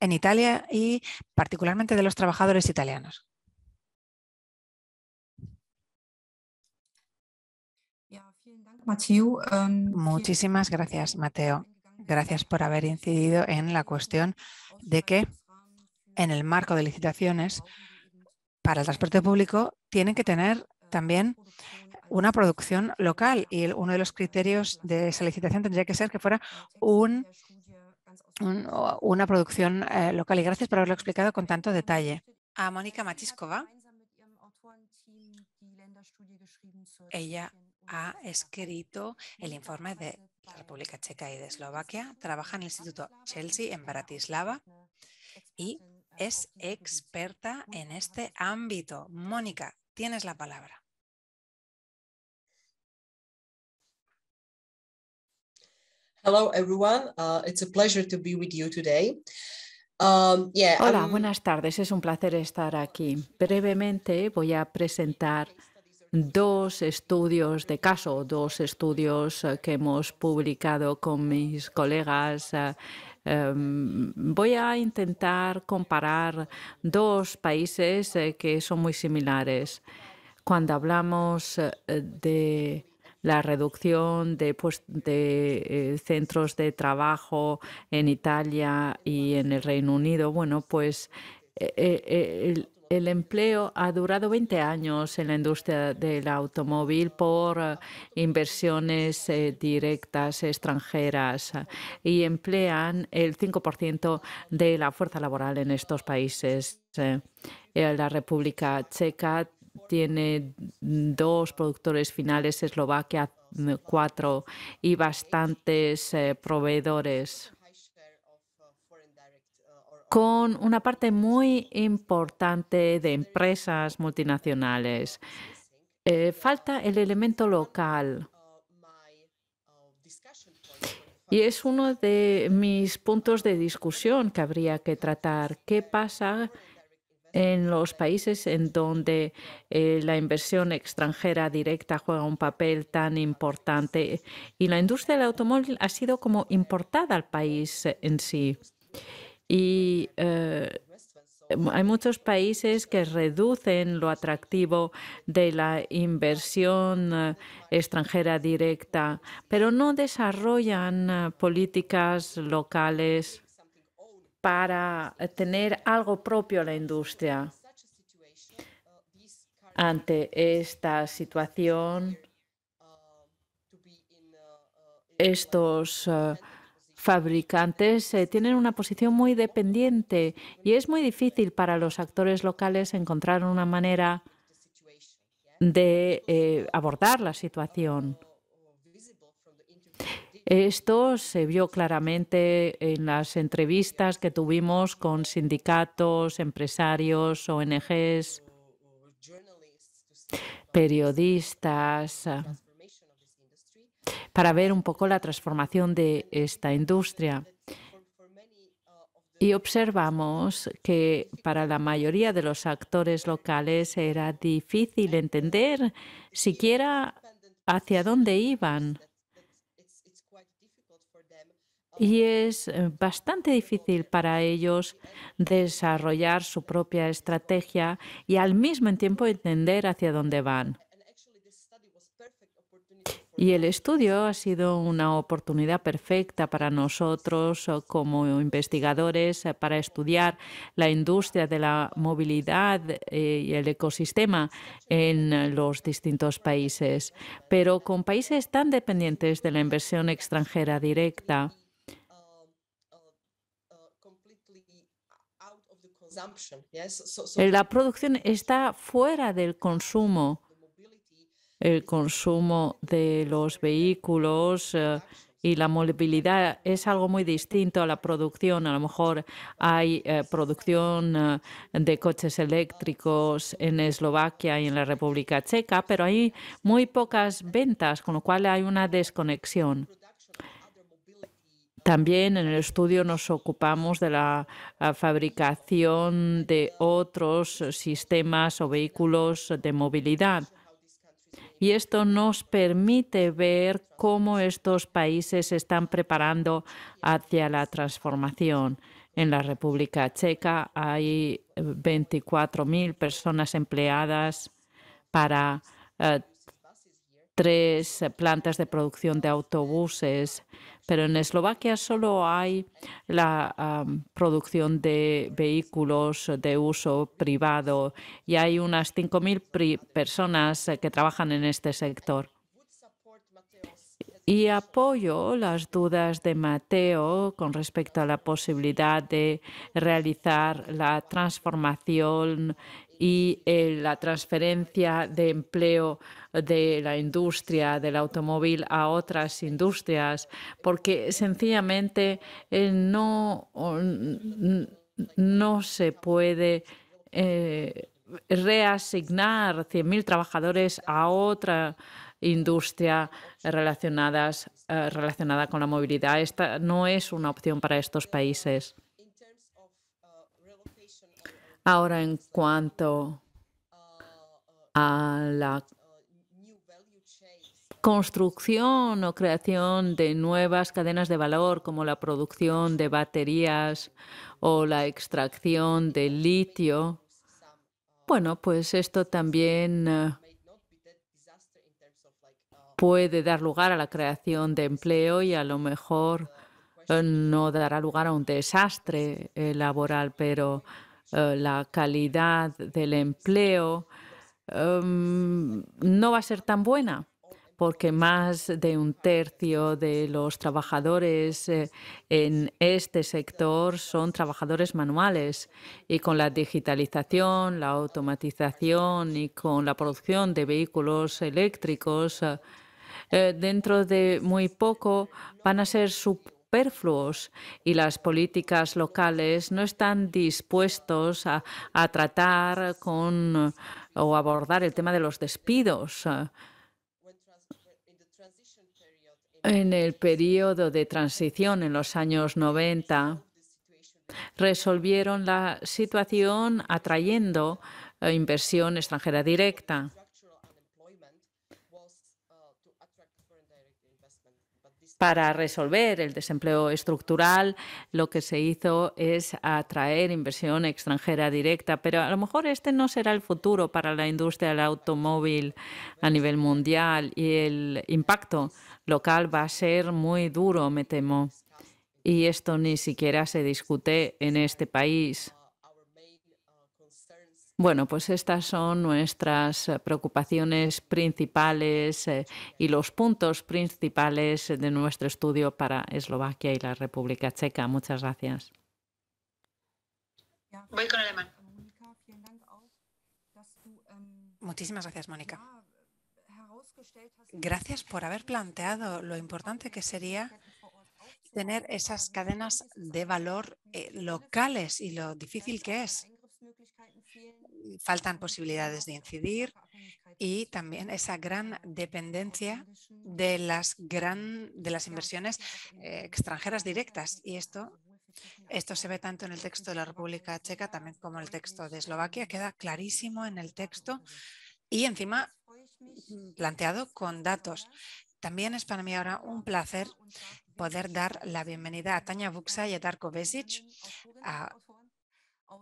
en Italia y particularmente de los trabajadores italianos. Um, Muchísimas gracias, Mateo. Gracias por haber incidido en la cuestión de que en el marco de licitaciones para el transporte público tienen que tener también una producción local y uno de los criterios de esa licitación tendría que ser que fuera un una producción eh, local. Y gracias por haberlo explicado con tanto detalle. A Mónica Matiskova. Ella ha escrito el informe de la República Checa y de Eslovaquia. Trabaja en el Instituto Chelsea en Bratislava y es experta en este ámbito. Mónica, tienes la palabra. everyone, Hola, buenas tardes, es un placer estar aquí. Brevemente voy a presentar dos estudios de caso, dos estudios eh, que hemos publicado con mis colegas. Eh, em, voy a intentar comparar dos países eh, que son muy similares. Cuando hablamos de la reducción de, pues, eh, centros de trabajo en Italia y en el Reino Unido, bueno, pues eh, eh, el empleo ha durado 20 años en la industria del automóvil por inversiones directas extranjeras y emplean el 5% de la fuerza laboral en estos países. La República Checa tiene dos productores finales, Eslovaquia mm, cuatro y bastantes eh, proveedores con una parte muy importante de empresas multinacionales. Eh, falta el elemento local. Y es uno de mis puntos de discusión que habría que tratar. ¿Qué pasa en los países en donde eh, la inversión extranjera directa juega un papel tan importante y la industria del automóvil ha sido como importada al país en sí. Y eh, hay muchos países que reducen lo atractivo de la inversión eh, extranjera directa, pero no desarrollan políticas locales para eh, tener algo propio a la industria. Ante esta situación, estos eh, fabricantes eh, tienen una posición muy dependiente y es muy difícil para los actores locales encontrar una manera de abordar la situación. Esto se vio claramente en las entrevistas que tuvimos con sindicatos, empresarios, ONGs, periodistas, ah, para ver un poco la transformación de esta industria. Y observamos que para la mayoría de los actores locales era difícil entender siquiera hacia dónde iban y es eh, bastante difícil para ellos desarrollar su propia estrategia y al mismo tiempo entender hacia dónde van. Y el estudio ha sido una oportunidad perfecta para nosotros eh, como investigadores eh, para estudiar la industria de la movilidad y el ecosistema en los distintos países, pero con países tan dependientes de la inversión extranjera directa Eh, la producción está fuera del consumo. El consumo de los vehículos eh, y la movilidad es algo muy distinto a la producción. A lo mejor hay eh, producción de coches eléctricos en Eslovaquia y en la República Checa, pero hay muy pocas ventas, con lo cual hay una desconexión. También en el estudio nos ocupamos de la fabricación de otros sistemas o vehículos de movilidad. Y esto nos permite ver cómo estos países se están preparando hacia la transformación. En la República Checa hay 24.000 eh, personas empleadas para eh, tres plantas de producción de autobuses pero en Eslovaquia solo hay la producción de vehículos de uso privado y hay unas 5.000 personas eh, que trabajan en este sector. Y apoyo las dudas de Mateo con respecto a la posibilidad de realizar la transformación y eh, la transferencia de empleo de la industria del automóvil a otras industrias, porque sencillamente eh, no, no se puede eh, reasignar 100.000 trabajadores a otra industria relacionadas, relacionada con la movilidad. Esta no es una opción para estos países. Ahora, en cuanto a la construcción o creación de nuevas cadenas de valor como la producción de baterías o la extracción de litio, bueno, pues esto también eh, puede dar lugar a la creación de empleo y a lo mejor eh, no dará lugar a un desastre eh, laboral, pero eh, la calidad del empleo em, no va a ser tan buena porque más de un tercio de los trabajadores eh, en este sector son trabajadores manuales y con la digitalización, la automatización y con la producción de vehículos eléctricos, eh, dentro de muy poco van a ser y las políticas locales no están dispuestos a, tratar con o abordar el tema de los despidos. Ah, en el periodo de transición, en los años 90, resolvieron la situación atrayendo eh, inversión extranjera directa. Para resolver el desempleo estructural, lo que se hizo es atraer inversión extranjera directa, pero a lo mejor este no será el futuro para la industria del automóvil a nivel mundial y el impacto local va a ser muy duro, me temo. Y esto ni siquiera se discute en este país. Bueno, pues estas son nuestras eh, preocupaciones principales eh, y los puntos principales de nuestro estudio para Eslovaquia y la República Checa. Muchas gracias. Voy con alemán. Muchísimas gracias, Mónica. Gracias por haber planteado lo importante que sería tener esas cadenas de valor eh, locales y lo difícil que es faltan posibilidades de incidir y también esa gran dependencia de las, gran, de las inversiones eh, extranjeras directas. Y esto, esto se ve tanto en el texto de la República Checa también como en el texto de Eslovaquia. Queda clarísimo en el texto y encima mm, planteado con datos. También es para mí ahora un placer poder dar la bienvenida a Tania Vuxa y a Darko Vesic, a Oh,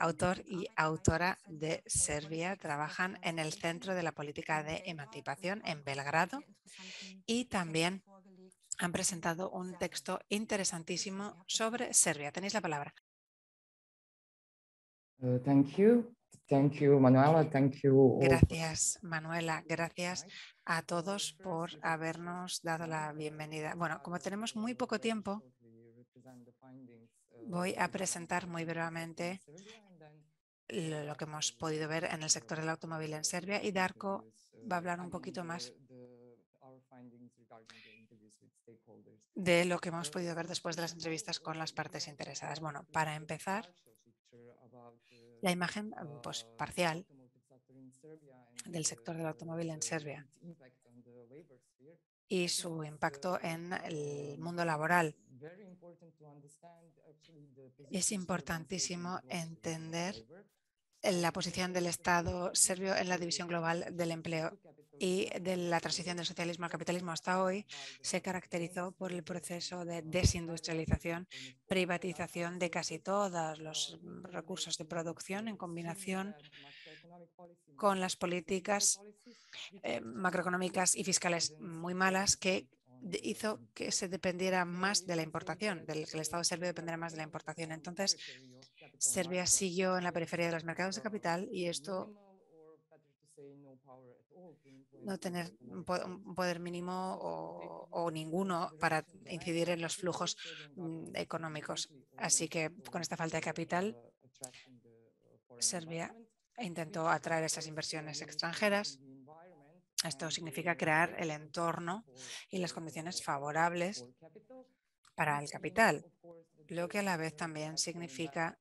autor y autora de Serbia trabajan en el Centro de la Política de Emancipación en Belgrado y también han presentado un texto interesantísimo sobre Serbia. Tenéis la palabra. Uh, thank you. Thank you, Manuela. Thank you gracias, Manuela. Gracias a todos por habernos dado la bienvenida. Bueno, como tenemos muy poco tiempo, Voy a presentar muy brevemente lo que hemos podido ver en el sector del automóvil en Serbia y Darko va a hablar un poquito más de lo que hemos podido ver después de las entrevistas con las partes interesadas. Bueno, para empezar, la imagen pues, parcial del sector del automóvil en Serbia y su impacto en el mundo laboral. Es importantísimo entender la posición del Estado serbio en la división global del empleo y de la transición del socialismo al capitalismo hasta hoy se caracterizó por el proceso de desindustrialización, privatización de casi todos los recursos de producción en combinación con las este políticas eh, macroeconómicas y fiscales muy malas que hizo que se dependiera más de la importación, del que el Estado serbio dependiera más de la importación. Entonces, Serbia siguió en la periferia de los mercados de capital y esto no tener un poder mínimo o, ninguno para incidir en los flujos mm, económicos. Así que con esta falta de capital, uh, uh, Serbia intentó atraer esas inversiones extranjeras. Esto significa crear el entorno y las condiciones favorables para el capital, lo que a la vez también significa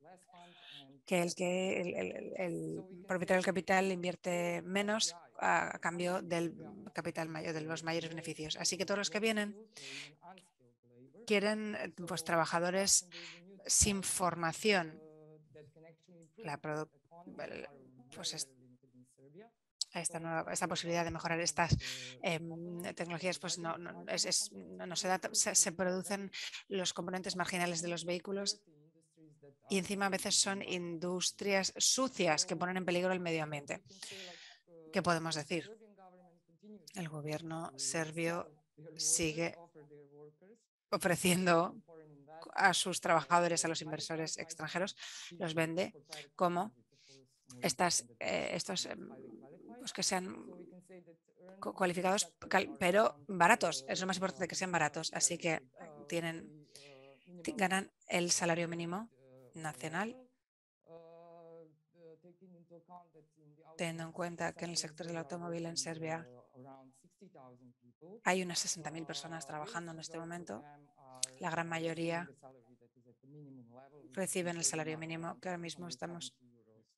que el, que el, propietario del capital invierte menos a, cambio del capital mayor, de los mayores beneficios. Así que todos los que vienen quieren pues, trabajadores sin formación. La pues esta, nueva, esta, posibilidad de mejorar estas em, tecnologías, pues no, se, da, se, se, producen los componentes marginales de los vehículos y encima a veces son industrias sucias que ponen en peligro el medio ambiente. ¿Qué podemos decir? El gobierno serbio sigue ofreciendo a sus trabajadores, a los inversores extranjeros, los vende como estas, eh, estos em, pues que sean cualificados, pero baratos. Uh, es lo más importante que sean baratos. Así que uh, eh, tienen, uh, ganan el salario mínimo nacional, teniendo en cuenta que en el sector del automóvil en Serbia hay unas 60.000 personas trabajando en este momento. La gran mayoría reciben el salario mínimo, que ahora mismo estamos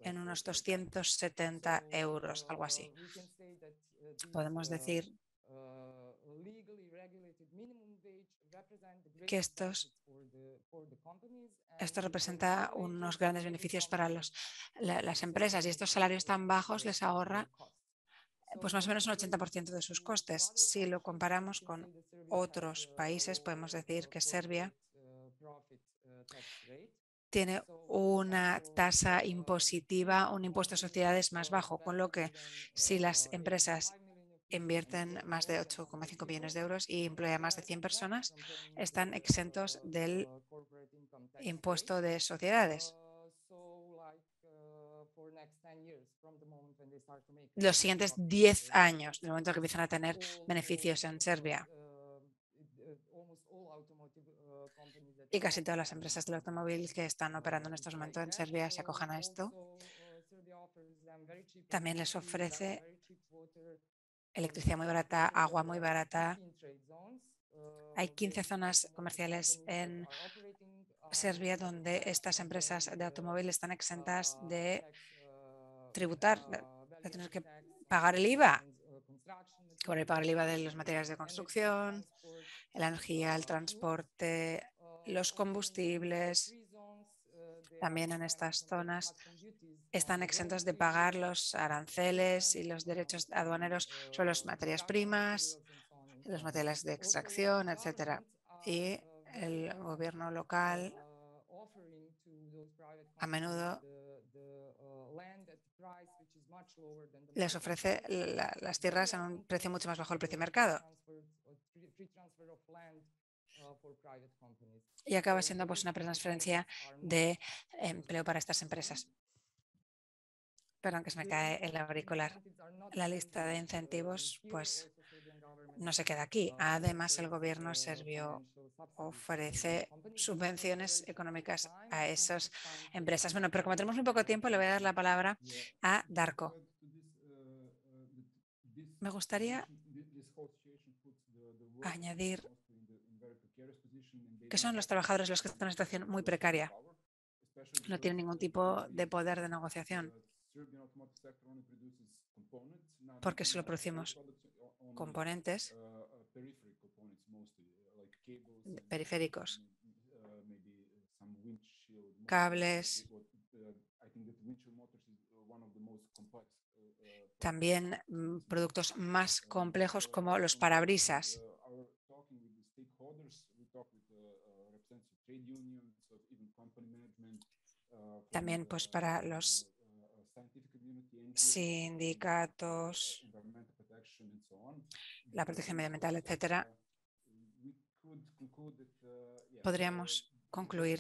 en unos 270 euros, algo así. Podemos decir que estos, esto representa unos grandes beneficios para las empresas y estos salarios tan bajos les ahorra pues más o menos un 80% de sus costes. Si lo comparamos con otros países, podemos decir que Serbia tiene una tasa impositiva, un impuesto a sociedades más bajo, con lo que si las empresas invierten más de 8,5 millones de euros y emplean más de 100 personas, están exentos del impuesto de sociedades. Los siguientes 10 años, del momento que empiezan a tener beneficios en Serbia y casi todas las empresas del automóvil que están operando en estos momentos en Serbia se acojan a esto. Eh, También les ofrece electricidad muy barata, agua muy barata. Hay 15 eh, zonas comerciales en uh, Serbia donde estas empresas de automóvil están uh, exentas uh, de tributar, de tener que pagar el IVA. Por el pagar el IVA de los materiales de construcción, la energía, el transporte, los combustibles, también en estas zonas están exentos de pagar los aranceles y los derechos aduaneros sobre las materias primas, los materiales de extracción, etcétera. Y el gobierno local a menudo les ofrece las tierras a un precio mucho más bajo el precio de mercado y acaba siendo pues, una transferencia de empleo para estas empresas. Perdón que se me cae el auricular. La lista de incentivos pues, no se queda aquí. Además, el gobierno serbio ofrece subvenciones económicas a esas empresas. Bueno, pero como tenemos muy poco tiempo, le voy a dar la palabra a Darko. Me gustaría añadir que son los trabajadores los que están en una situación muy precaria. No tienen ningún tipo de poder de negociación porque solo producimos componentes periféricos, cables. También mm, productos más complejos como los parabrisas. Uh, También pues para uh, los uh, sindicatos, la protección medioambiental, etcétera, podríamos concluir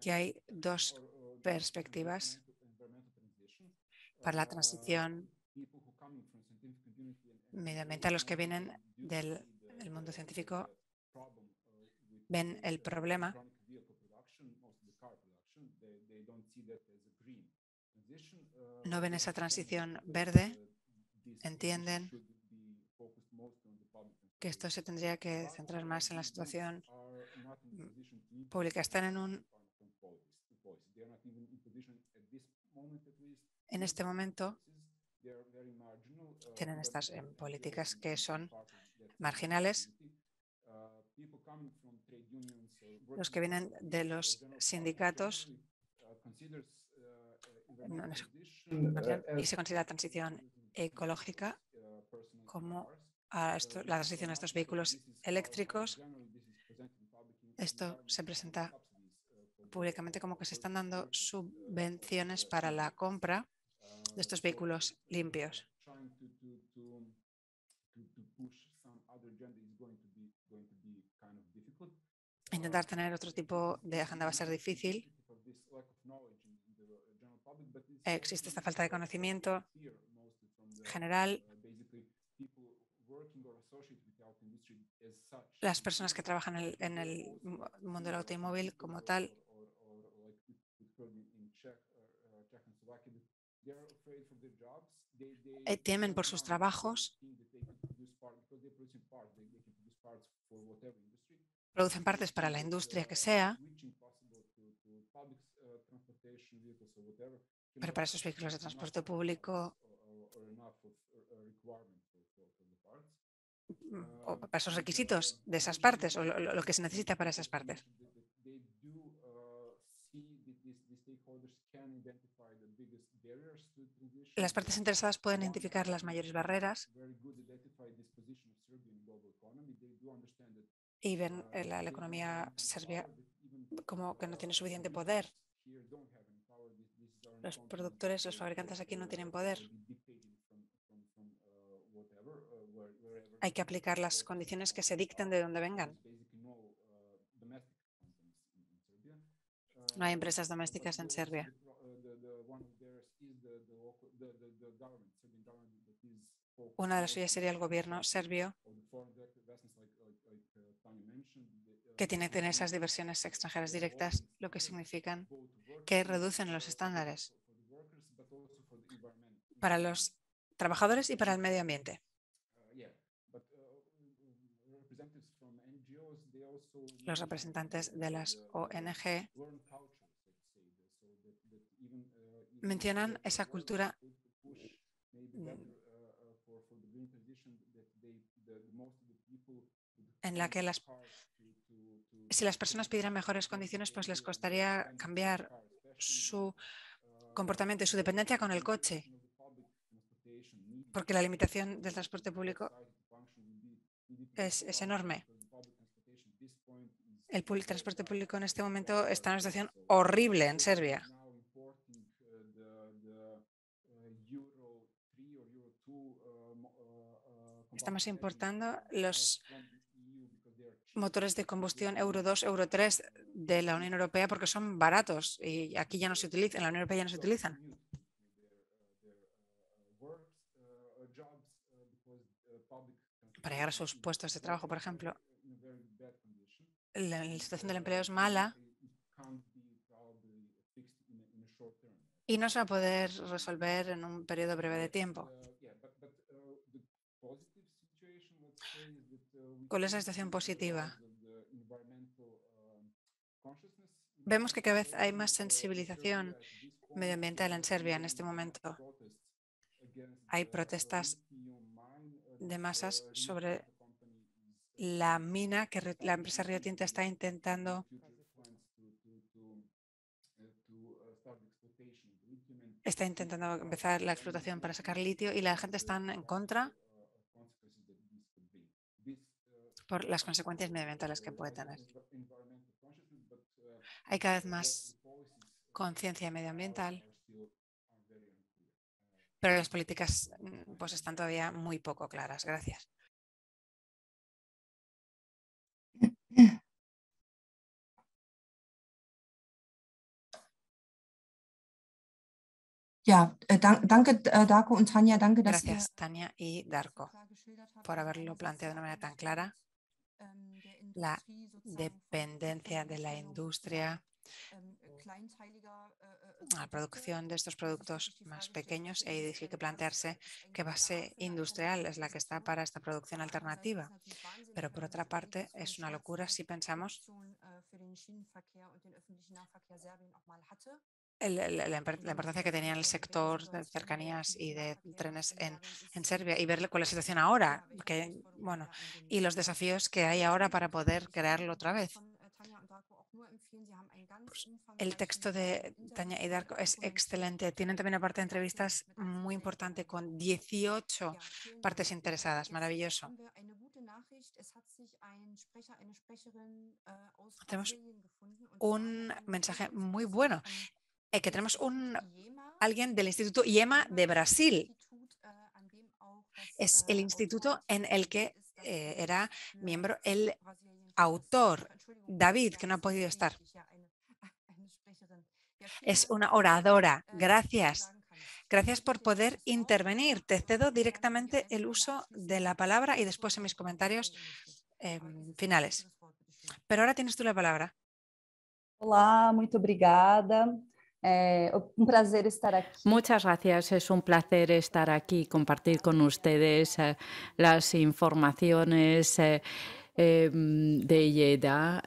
que hay dos perspectivas para la transición medioambiental. Los que vienen del, del mundo científico ven el problema. No ven esa transición verde, entienden que esto se tendría que centrar más en la situación pública. Están en un en este momento tienen estas eh, políticas que son marginales los que vienen de los sindicatos y se considera transición ecológica como la transición a estos vehículos eléctricos. Esto se presenta públicamente como que se están dando subvenciones para la compra de estos vehículos limpios. intentar tener otro tipo de agenda va a ser difícil. Existe esta falta de conocimiento general. Las personas que trabajan en el mundo del automóvil como tal eh, temen por sus trabajos producen partes para la industria que sea, pero para esos vehículos de transporte público o para esos requisitos de esas partes o lo, que se necesita para esas partes. Las partes interesadas pueden identificar las mayores barreras y ven eh, la, economía serbia como que no tiene suficiente poder. Los productores, los fabricantes aquí no tienen poder. Hay que aplicar las condiciones que se dicten de donde vengan. No hay empresas domésticas en Serbia. Una de las suyas sería el gobierno serbio que tiene que tener esas diversiones extranjeras directas, lo que significan que reducen los estándares para los trabajadores y para el medio ambiente. Los representantes de las ONG mencionan esa cultura en la que las si las personas pidieran mejores condiciones, pues les costaría cambiar su comportamiento y su dependencia con el coche, porque la limitación del transporte público es, enorme. El transporte público en este momento está en una situación horrible en Serbia. Estamos importando los motores de combustión Euro 2, Euro 3 de la Unión Europea porque son baratos y aquí ya no se utilizan, en la Unión Europea ya no se utilizan. Para llegar a sus puestos de trabajo, por ejemplo, la, situación del empleo es mala y no se va a poder resolver en un periodo breve de tiempo. ¿Cuál es la situación positiva? Vemos que cada vez hay más sensibilización medioambiental en Serbia en este momento. Hay protestas de masas sobre la mina que la empresa Río Tinta está intentando está intentando empezar la explotación para sacar litio y la gente está en contra por las consecuencias medioambientales que puede tener. Hay cada vez más conciencia medioambiental, pero las políticas mm, pues, están todavía muy poco claras. Gracias. Gracias, Tania y Darko, por haberlo planteado de una manera tan clara. Ähm, la dependencia de la industria a ähm, äh, äh, äh, la producción de estos productos más pequeños y hay que plantearse qué base industrial es la que está para esta producción alternativa. Pero por otra parte, es una locura si pensamos la importancia que tenía el sector de cercanías y de trenes en, en Serbia y ver cuál es la situación ahora que, bueno, y los desafíos que hay ahora para poder crearlo otra vez. Pues el texto de Tania Darko es excelente. Tienen también una parte de entrevistas muy importante con 18 partes interesadas. Maravilloso. Tenemos un mensaje muy bueno. Eh, que tenemos un, alguien del Instituto IEMA de Brasil. Es el instituto en el que eh, era miembro el autor, David, que no ha podido estar. Es una oradora. Gracias. Gracias por poder intervenir. Te cedo directamente el uso de la palabra y después en mis comentarios em, finales. Pero ahora tienes tú la palabra. Hola, muchas obrigada. Eh, un placer estar aquí. Muchas gracias, es un placer estar aquí, y compartir con ustedes eh, las informaciones eh, em, de IEDA.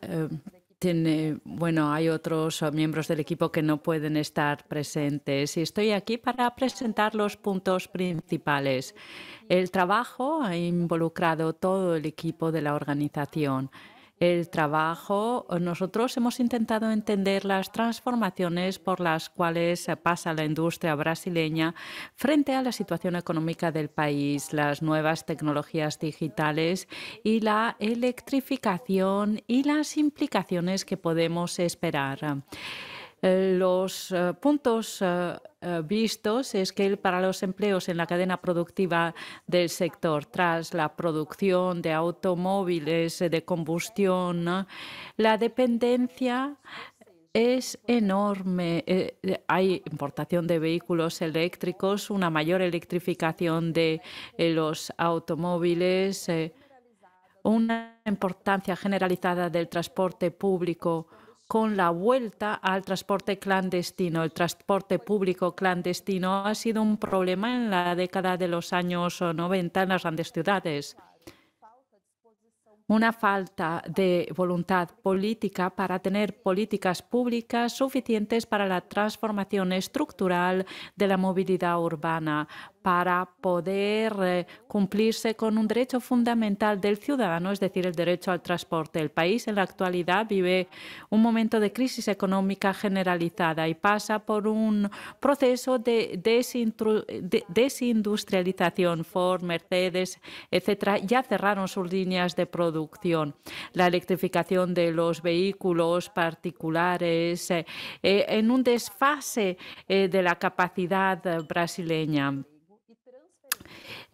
Em, bueno, hay otros miembros del equipo que no pueden estar presentes y estoy aquí para presentar los puntos principales. El trabajo ha involucrado todo el equipo de la organización el trabajo, nosotros hemos intentado entender las transformaciones por las cuales pasa la industria brasileña frente a la situación económica del país, las nuevas tecnologías digitales y la electrificación y las implicaciones que podemos esperar. Los eh, puntos eh, eh, vistos es que para los empleos en la cadena productiva del sector, tras la producción de automóviles de combustión, la dependencia es enorme. hay importación de vehículos eléctricos, una mayor electrificación de los automóviles, una importancia generalizada del transporte público con la vuelta al transporte clandestino. El transporte público clandestino ha sido un problema en la década de los años 90 en las grandes ciudades. Una falta de voluntad política para tener políticas públicas suficientes para la transformación estructural de la movilidad urbana, para poder eh, cumplirse con un derecho fundamental del ciudadano, es decir, el derecho al transporte. El país en la actualidad vive un momento de crisis económica generalizada y pasa por un proceso de, desindustrialización. Ford, Mercedes, etcétera, ya cerraron sus líneas de producción. La electrificación de los vehículos particulares eh, eh, en un desfase de la capacidad brasileña.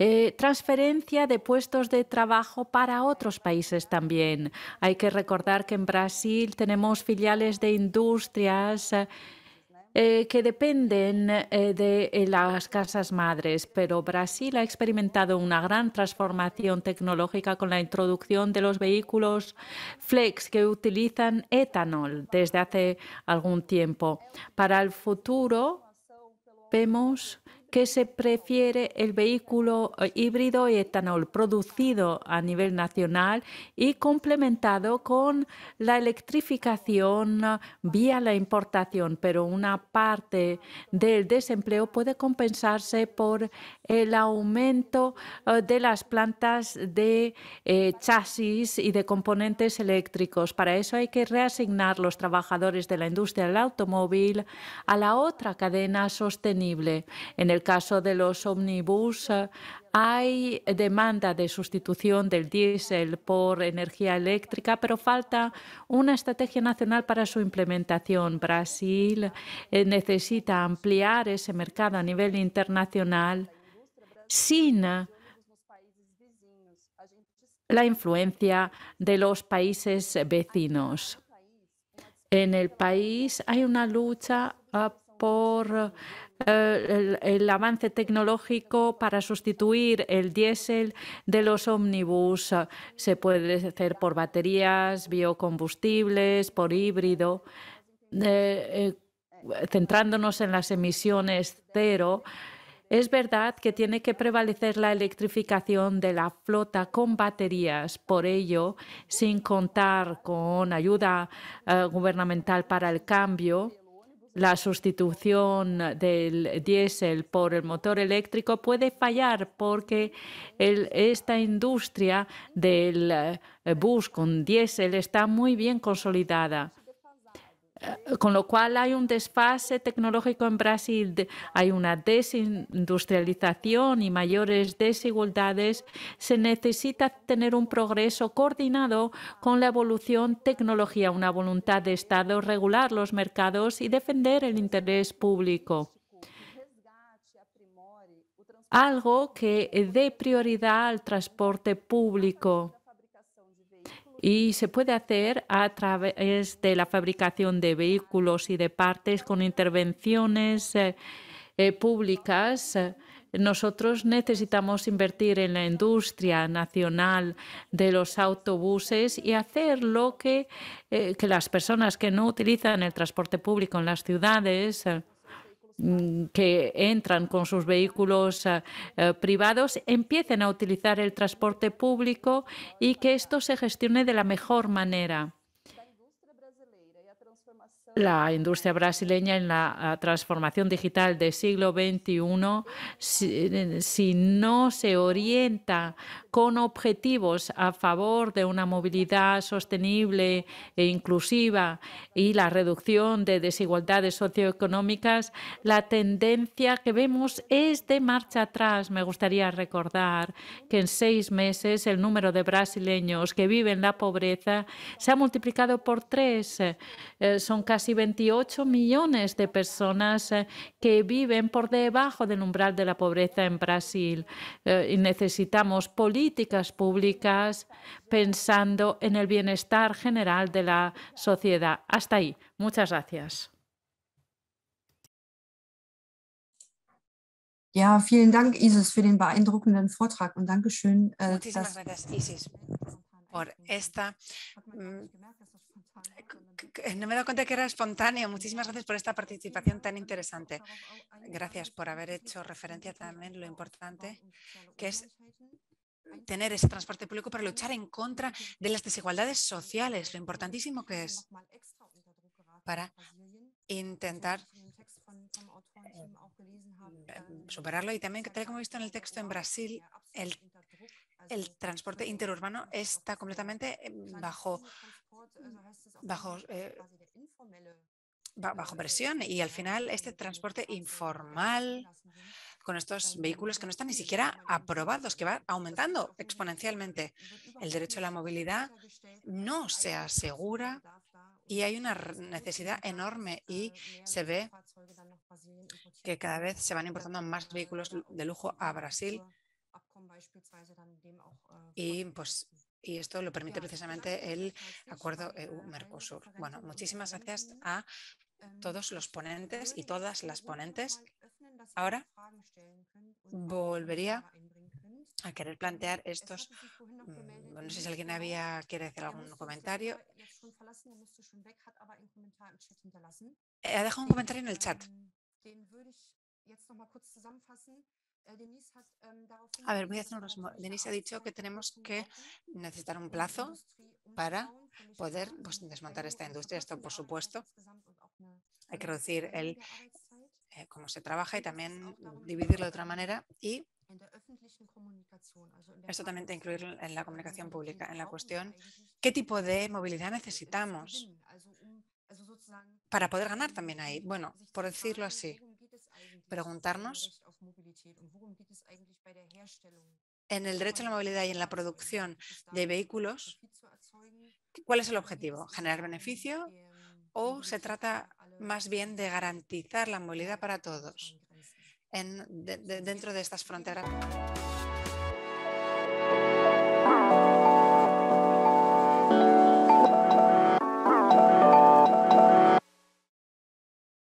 Eh, transferencia de puestos de trabajo para otros países también. Hay que recordar que en Brasil tenemos filiales de industrias. Eh, eh, que dependen de las casas madres, pero Brasil ha experimentado una gran transformación tecnológica con la introducción de los vehículos flex que utilizan etanol desde hace algún tiempo. Para el futuro vemos que se prefiere el vehículo eh, híbrido y etanol producido a nivel nacional y complementado con la electrificación eh, vía la importación, pero una parte del desempleo puede compensarse por el aumento eh, de las plantas de chasis y de componentes eléctricos. Para eso hay que reasignar los trabajadores de la industria del automóvil a la otra cadena sostenible. En el caso de los ómnibus, hay demanda de sustitución del diésel por energía eléctrica, pero falta una estrategia nacional para su implementación. Brasil eh, necesita ampliar ese mercado a nivel internacional sin la influencia de los países vecinos. En el país hay una lucha ah, por eh, el, avance tecnológico para sustituir el diésel de los ómnibus. Eh, se puede hacer por baterías, biocombustibles, por híbrido. Eh, centrándonos en las emisiones cero, es verdad que tiene que prevalecer la electrificación de la flota con baterías, por ello, sin contar con ayuda gubernamental para el cambio, la sustitución del diésel por el motor eléctrico puede fallar porque esta industria del eh, bus con diésel está muy bien consolidada. Eh, con lo cual hay un desfase tecnológico en Brasil, hay una desindustrialización y mayores desigualdades, se necesita tener un progreso coordinado con la evolución tecnología, una voluntad de Estado regular los mercados y defender el interés público algo que dé prioridad al transporte público y se puede hacer a través de la fabricación de vehículos y de partes con intervenciones eh, eh, públicas. Nosotros necesitamos invertir en la industria nacional de los autobuses y hacer lo que, eh, que las personas que no utilizan el transporte público en las ciudades Mm, que entran con sus vehículos ah, eh, privados empiecen a utilizar el transporte público y que esto se gestione de la mejor manera. La industria brasileña en la ah, transformación digital del siglo XXI, eh, si, no se orienta con objetivos a favor de una movilidad sostenible e inclusiva y la reducción de desigualdades socioeconómicas, la tendencia que vemos es de marcha atrás. Me gustaría recordar que en seis meses el número de brasileños que viven la pobreza se ha multiplicado por tres. Eh, son casi y 28 millones de personas eh, que viven por debajo del umbral de la pobreza en Brasil. Eh, y necesitamos políticas públicas pensando en el bienestar general de la sociedad. Hasta ahí. Muchas gracias. Ja, vielen Isis, äh, gracias, Isis, por esta mm, no me he dado cuenta que era espontáneo. Muchísimas gracias por esta participación tan interesante. Gracias por haber hecho referencia también lo importante que es tener ese transporte público para luchar en contra de las desigualdades sociales, lo importantísimo que es para intentar eh, superarlo. Y también, tal como he visto en el texto, en Brasil el, el transporte interurbano está completamente em, bajo bajo, eh, bajo presión y al final este transporte informal con estos vehículos que no están ni siquiera aprobados, que va aumentando exponencialmente. El derecho a la movilidad este, no se asegura y hay una necesidad enorme y se ve que cada vez se van importando más vehículos de lujo a Brasil äh, y pues y esto lo permite precisamente el acuerdo EU-Mercosur. E bueno, muchísimas gracias a em, todos los ponentes y todas las ponentes. Ahora volvería a querer plantear em, estos. Mm, no sé si alguien había quiere hacer algún comentario. Eh, ha dejado un comentario en el chat. Ähm, eh, em, a ver, voy a hacer un resumen. Denise ha dicho que tenemos que necesitar un plazo para poder pues, desmontar esta industria. Esto, por supuesto, hay que reducir el eh, cómo se trabaja y también dividirlo de otra manera y esto también te incluir en la comunicación pública, en la cuestión qué tipo de movilidad äh, äh, necesitamos um, para poder ganar también ahí. Um bueno, por decirlo así, preguntarnos en el derecho a la movilidad y en la producción de vehículos, ¿cuál es el objetivo? ¿Generar beneficio o se trata más bien de garantizar la movilidad para todos dentro de estas fronteras?